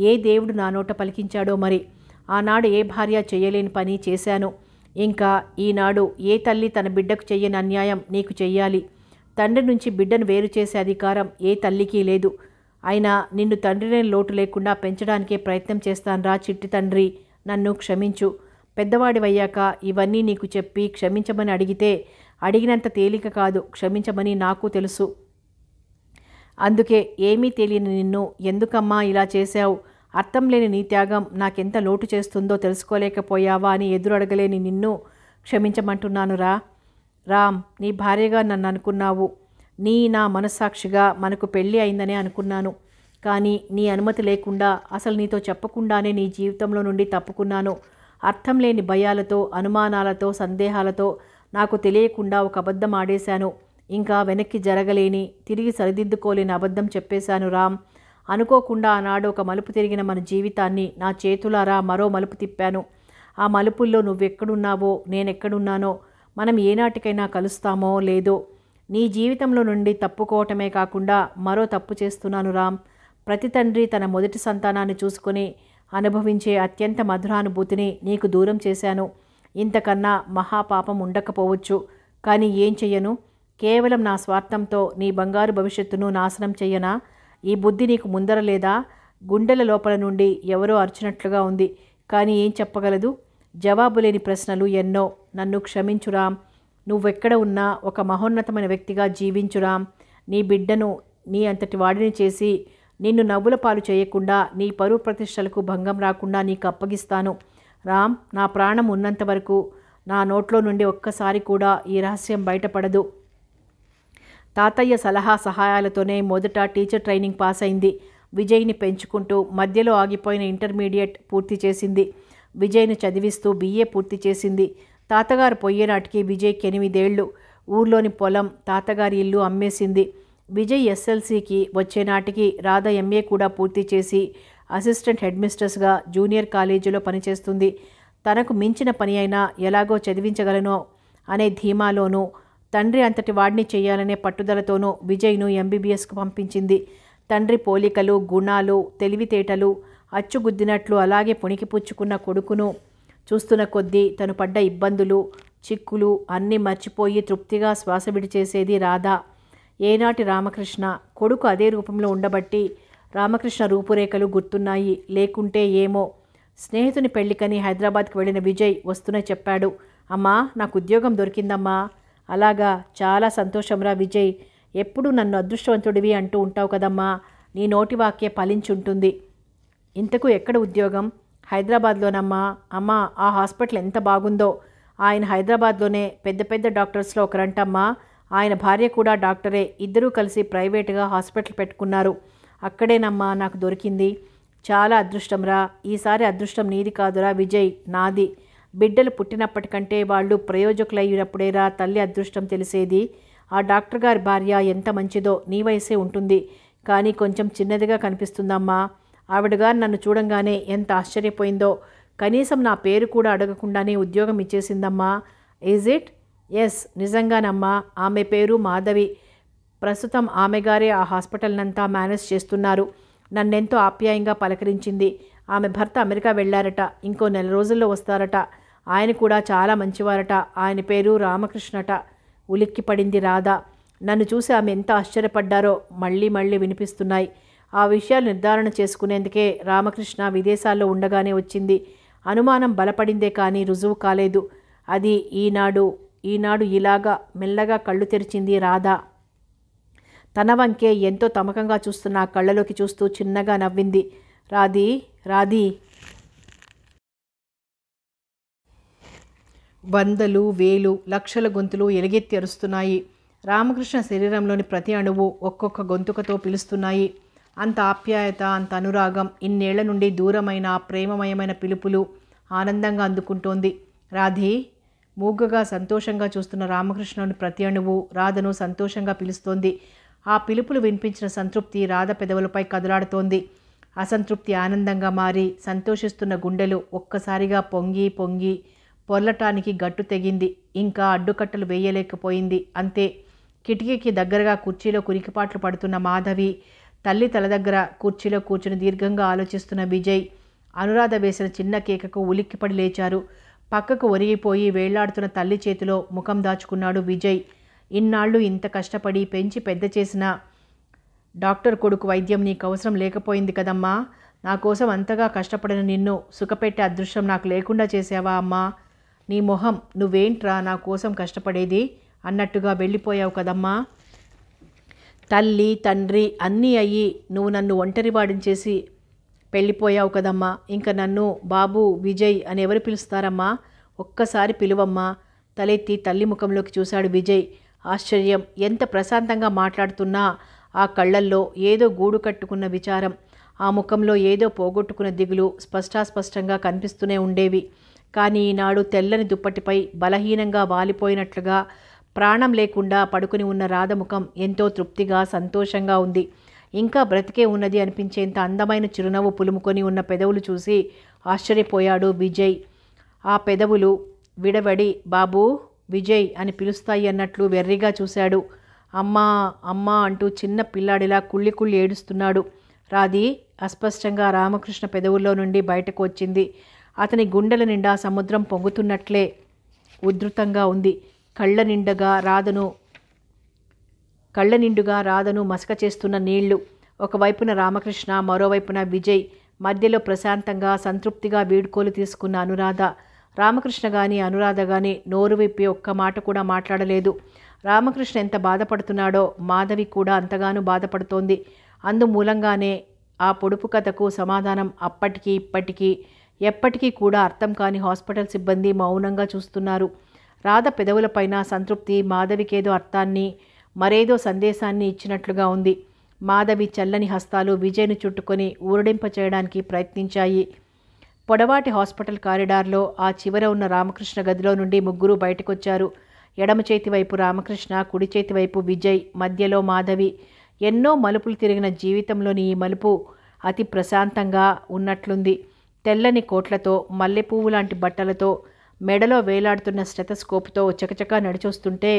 ఏ దేవుడు నా నోట పలికించాడో మరి ఆనాడు ఏ భార్య చేయలేని పని చేశాను ఇంకా ఈనాడు ఏ తల్లి తన బిడ్డకు చెయ్యని అన్యాయం నీకు చెయ్యాలి తండ్రి నుంచి బిడ్డను వేరు చేసే అధికారం ఏ తల్లికి లేదు అయినా నిన్ను తండ్రిని లోటు లేకుండా పెంచడానికే ప్రయత్నం చేస్తానురా చిట్టి తండ్రి నన్ను క్షమించు పెద్దవాడివయ్యాక ఇవన్నీ నీకు చెప్పి క్షమించమని అడిగితే అడిగినంత తేలిక కాదు క్షమించమని నాకు తెలుసు అందుకే ఏమీ తెలియని నిన్ను ఎందుకమ్మా ఇలా చేశావు అర్థం లేని నీ త్యాగం నాకెంత లోటు చేస్తుందో తెలుసుకోలేకపోయావా అని ఎదురు అడగలేని నిన్ను క్షమించమంటున్నాను రా రామ్ నీ భార్యగా నన్ను అనుకున్నావు నీ నా మనస్సాక్షిగా మనకు పెళ్ళి అయిందనే అనుకున్నాను కానీ నీ అనుమతి లేకుండా అసలు నీతో చెప్పకుండానే నీ జీవితంలో నుండి తప్పుకున్నాను అర్థం లేని భయాలతో అనుమానాలతో సందేహాలతో నాకు తెలియకుండా ఒక అబద్ధం ఆడేశాను ఇంకా వెనక్కి జరగలేని తిరిగి సరిదిద్దుకోలేని అబద్ధం చెప్పేశాను రామ్ అనుకోకుండా ఆనాడు ఒక మలుపు తిరిగిన మన జీవితాన్ని నా చేతులారా మరో మలుపు తిప్పాను ఆ మలుపుల్లో నువ్వెక్కడున్నావో నేనెక్కడున్నానో మనం ఏనాటికైనా కలుస్తామో లేదో నీ జీవితంలో నుండి తప్పుకోవటమే కాకుండా మరో తప్పు చేస్తున్నాను రామ్ ప్రతి తండ్రి తన మొదటి సంతానాన్ని చూసుకుని అనుభవించే అత్యంత మధురానుభూతిని నీకు దూరం చేశాను ఇంతకన్నా మహాపాపం ఉండకపోవచ్చు కానీ ఏం చెయ్యను కేవలం నా స్వార్థంతో నీ బంగారు భవిష్యత్తును నాశనం చెయ్యనా ఈ బుద్ధి నీకు ముందర లేదా గుండెల లోపల నుండి ఎవరో అర్చినట్లుగా ఉంది కానీ ఏం చెప్పగలదు జవాబు లేని ప్రశ్నలు ఎన్నో నన్ను క్షమించురాం నువ్వెక్కడ ఉన్నా ఒక మహోన్నతమైన వ్యక్తిగా జీవించురాం నీ బిడ్డను నీ అంతటి వాడిని చేసి నిన్ను నవ్వుల పాలు చేయకుండా నీ పరువు ప్రతిష్టలకు భంగం రాకుండా నీకు అప్పగిస్తాను రామ్ నా ప్రాణం ఉన్నంత వరకు నా నోట్లో నుండి ఒక్కసారి కూడా ఈ రహస్యం బయటపడదు తాతయ్య సలహా సహాయాలతోనే మొదట టీచర్ ట్రైనింగ్ పాస్ అయింది విజయ్ని పెంచుకుంటూ మధ్యలో ఆగిపోయిన ఇంటర్మీడియట్ పూర్తి చేసింది విజయ్ని చదివిస్తూ బిఏ పూర్తి చేసింది తాతగారు పోయేనాటికి విజయ్కి ఎనిమిదేళ్లు ఊర్లోని పొలం తాతగారి ఇల్లు అమ్మేసింది విజయ్ ఎస్ఎల్సికి వచ్చేనాటికి రాధ ఎంఏ కూడా పూర్తి చేసి అసిస్టెంట్ హెడ్ మిస్ట్రెస్గా జూనియర్ కాలేజీలో పనిచేస్తుంది తనకు మించిన పని అయినా ఎలాగో చదివించగలనో అనే ధీమాలోనూ తండ్రి అంతటి వాడిని చేయాలనే పట్టుదలతోనూ విజయ్ను ఎంబీబీఎస్కు పంపించింది తండ్రి పోలికలు గుణాలు తెలివితేటలు అచ్చుగుద్దినట్లు అలాగే పుణికిపుచ్చుకున్న కొడుకును చూస్తున్న కొద్దీ తను పడ్డ ఇబ్బందులు చిక్కులు అన్నీ మర్చిపోయి తృప్తిగా శ్వాస విడిచేసేది రాధా ఏనాటి రామకృష్ణ కొడుకు అదే రూపంలో ఉండబట్టి రామకృష్ణ రూపురేఖలు గుర్తున్నాయి లేకుంటే ఏమో స్నేహితుని పెళ్లికని హైదరాబాద్కి వెళ్ళిన విజయ్ వస్తూనే చెప్పాడు అమ్మా నాకు ఉద్యోగం దొరికిందమ్మా అలాగా చాలా సంతోషంరా విజయ్ ఎప్పుడు నన్ను అదృష్టవంతుడివి అంటూ ఉంటావు కదమ్మా నీ నోటి వాక్య ఫలించుంటుంది ఇంతకు ఎక్కడ ఉద్యోగం హైదరాబాద్లోనమ్మా అమ్మా ఆ హాస్పిటల్ ఎంత బాగుందో ఆయన హైదరాబాద్లోనే పెద్ద పెద్ద డాక్టర్స్లో ఒకరంటమ్మా ఆయన భార్య కూడా డాక్టరే ఇద్దరూ కలిసి ప్రైవేటుగా హాస్పిటల్ పెట్టుకున్నారు అక్కడేనమ్మా నాకు దొరికింది చాలా అదృష్టంరా ఈసారి అదృష్టం నీది కాదురా విజయ్ నాది బిడ్డలు పుట్టినప్పటికంటే వాళ్ళు ప్రయోజకులయ్యినప్పుడేరా తల్లి అదృష్టం తెలిసేది ఆ డాక్టర్ గారి భార్య ఎంత మంచిదో నీ వయసే ఉంటుంది కానీ కొంచెం చిన్నదిగా కనిపిస్తుందమ్మా ఆవిడగారు నన్ను చూడంగానే ఎంత ఆశ్చర్యపోయిందో కనీసం నా పేరు కూడా అడగకుండానే ఉద్యోగం ఇచ్చేసిందమ్మా ఈజ్ ఇట్ ఎస్ నిజంగానమ్మా ఆమె పేరు మాధవి ప్రస్తుతం ఆమె గారే ఆ హాస్పిటల్నంతా మేనేజ్ చేస్తున్నారు నన్నెంతో ఆప్యాయంగా పలకరించింది ఆమె భర్త అమెరికా వెళ్ళారట ఇంకో నెల రోజుల్లో వస్తారట ఆయన కూడా చాలా మంచివారట ఆయన పేరు రామకృష్ణట ఉలిక్కి పడింది రాధ నన్ను చూసి ఆమె ఎంత ఆశ్చర్యపడ్డారో మళ్ళీ మళ్ళీ వినిపిస్తున్నాయి ఆ విషయాలు నిర్ధారణ చేసుకునేందుకే రామకృష్ణ విదేశాల్లో ఉండగానే వచ్చింది అనుమానం బలపడిందే కానీ రుజువు కాలేదు అది ఈనాడు ఈనాడు ఇలాగా మెల్లగా కళ్ళు తెరిచింది రాధా తన వంకే ఎంతో తమకంగా చూస్తున్న కళ్ళలోకి చూస్తూ చిన్నగా నవ్వింది రాధి రాధి వందలు వేలు లక్షల గొంతులు ఎలుగెత్తి అరుస్తున్నాయి రామకృష్ణ శరీరంలోని ప్రతి అణువు ఒక్కొక్క గొంతుకతో పిలుస్తున్నాయి అంత ఆప్యాయత అంత అనురాగం ఇన్నేళ్ల నుండి దూరమైన ప్రేమమయమైన పిలుపులు ఆనందంగా అందుకుంటోంది రాధి మూగగా సంతోషంగా చూస్తున్న రామకృష్ణుని ప్రతి అణువు రాధను సంతోషంగా పిలుస్తోంది ఆ పిలుపులు వినిపించిన సంతృప్తి రాధ పెదవులపై కదలాడుతోంది అసంతృప్తి ఆనందంగా మారి సంతోషిస్తున్న గుండెలు ఒక్కసారిగా పొంగి పొంగి పొర్లటానికి గట్టు తెగింది ఇంకా అడ్డుకట్టలు వేయలేకపోయింది అంతే కిటికీకి దగ్గరగా కుర్చీలో కురికిపాట్లు పడుతున్న మాధవి తల్లి తల దగ్గర కుర్చీలో కూర్చుని దీర్ఘంగా ఆలోచిస్తున్న విజయ్ అనురాధ వేసిన చిన్న కేకకు ఉలిక్కిపడి లేచారు పక్కకు ఒరిగిపోయి వేళ్లాడుతున్న తల్లి చేతిలో ముఖం దాచుకున్నాడు విజయ్ ఇన్నాళ్ళు ఇంత కష్టపడి పెంచి పెద్ద చేసిన డాక్టర్ కొడుకు వైద్యం నీకు అవసరం లేకపోయింది కదమ్మా నా కోసం అంతగా కష్టపడిన నిన్ను సుఖపెట్టే అదృష్టం నాకు లేకుండా చేసావా అమ్మా నీ మొహం నువ్వేంట్రా నా కోసం కష్టపడేది అన్నట్టుగా వెళ్ళిపోయావు కదమ్మా తల్లి తండ్రి అన్నీ అయ్యి నువ్వు నన్ను ఒంటరివాడిని చేసి పెళ్ళిపోయావు కదమ్మా ఇంకా నన్ను బాబు విజయ్ అని ఎవరు పిలుస్తారమ్మా ఒక్కసారి పిలువమ్మా తలెత్తి తల్లి ముఖంలోకి చూశాడు విజయ్ ఆశ్చర్యం ఎంత ప్రశాంతంగా మాట్లాడుతున్నా ఆ కళ్ళల్లో ఏదో గూడు కట్టుకున్న విచారం ఆ ముఖంలో ఏదో పోగొట్టుకున్న దిగులు స్పష్టాస్పష్టంగా కనిపిస్తూనే ఉండేవి కానీ ఈనాడు తెల్లని దుప్పటిపై బలహీనంగా వాలిపోయినట్లుగా ప్రాణం లేకుండా పడుకుని ఉన్న రాధముఖం ఎంతో తృప్తిగా సంతోషంగా ఉంది ఇంకా బ్రతికే ఉన్నది అనిపించేంత అందమైన చిరునవ్వు పులుముకొని ఉన్న పెదవులు చూసి ఆశ్చర్యపోయాడు విజయ్ ఆ పెదవులు విడవడి బాబు విజయ్ అని పిలుస్తాయి అన్నట్లు వెర్రిగా చూశాడు అమ్మా అమ్మా అంటూ చిన్న పిల్లాడిలా కుళ్ళి కుళ్ళి ఏడుస్తున్నాడు రాధి అస్పష్టంగా రామకృష్ణ పెదవుల్లో నుండి బయటకు వచ్చింది అతని గుండెల నిండా సముద్రం పొంగుతున్నట్లే ఉధృతంగా ఉంది కళ్ళ నిండగా రాధను కళ్ళ నిండుగా రాధను మసక చేస్తున్న నీళ్లు ఒకవైపున రామకృష్ణ మరోవైపున విజయ్ మధ్యలో ప్రశాంతంగా సంతృప్తిగా వీడ్కోలు తీసుకున్న అనురాధ రామకృష్ణ కానీ అనురాధ కానీ నోరు విప్పి ఒక్క మాట కూడా మాట్లాడలేదు రామకృష్ణ ఎంత బాధపడుతున్నాడో మాధవి కూడా అంతగానో బాధపడుతోంది అందుమూలంగానే ఆ పొడుపు కథకు సమాధానం అప్పటికీ ఇప్పటికీ ఎప్పటికీ కూడా అర్థం కాని హాస్పిటల్ సిబ్బంది మౌనంగా చూస్తున్నారు రాధ పెదవులపైన సంతృప్తి మాధవికేదో అర్థాన్ని మరేదో సందేశాన్ని ఇచ్చినట్లుగా ఉంది మాధవి చల్లని హస్తాలు విజయ్ను చుట్టుకొని ఊరడింప చేయడానికి ప్రయత్నించాయి పొడవాటి హాస్పిటల్ కారిడార్లో ఆ చివర ఉన్న రామకృష్ణ గదిలో నుండి ముగ్గురు బయటకొచ్చారు ఎడమ చేతి వైపు రామకృష్ణ కుడి చేతి వైపు విజయ్ మధ్యలో మాధవి ఎన్నో మలుపులు తిరిగిన జీవితంలోని ఈ మలుపు అతి ప్రశాంతంగా ఉన్నట్లుంది తెల్లని కోట్లతో మల్లెపువ్వు లాంటి బట్టలతో మెడలో వేలాడుతున్న స్టెతస్కోప్తో చకచకా నడిచొస్తుంటే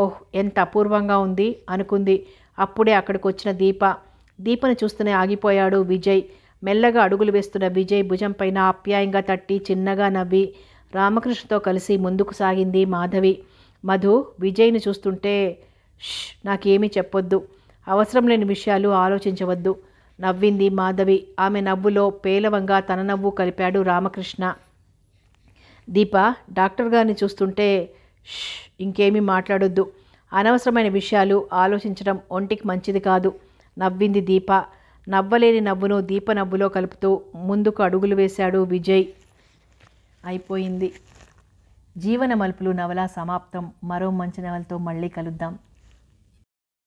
ఓహ్ ఎంత అపూర్వంగా ఉంది అనుకుంది అప్పుడే అక్కడికి వచ్చిన దీప దీపను చూస్తూనే ఆగిపోయాడు విజయ్ మెల్లగా అడుగులు వేస్తున్న విజయ్ భుజంపైన ఆప్యాయంగా తట్టి చిన్నగా నవ్వి రామకృష్ణతో కలిసి ముందుకు సాగింది మాధవి మధు విజయ్ని చూస్తుంటే నాకేమీ చెప్పొద్దు అవసరం లేని విషయాలు ఆలోచించవద్దు నవ్వింది మాధవి ఆమె నవ్వులో పేలవంగా తన నవ్వు కలిపాడు రామకృష్ణ దీప డాక్టర్ గారిని చూస్తుంటే ఇంకేమీ మాట్లాడొద్దు అనవసరమైన విషయాలు ఆలోచించడం ఒంటికి మంచిది కాదు నవ్వింది దీప నవ్వలేని నవ్వును దీప నవ్వులో కలుపుతూ ముందుకు అడుగులు వేశాడు విజయ్ అయిపోయింది జీవన మలుపులు నవల సమాప్తం మరో మంచి నవలతో మళ్ళీ కలుద్దాం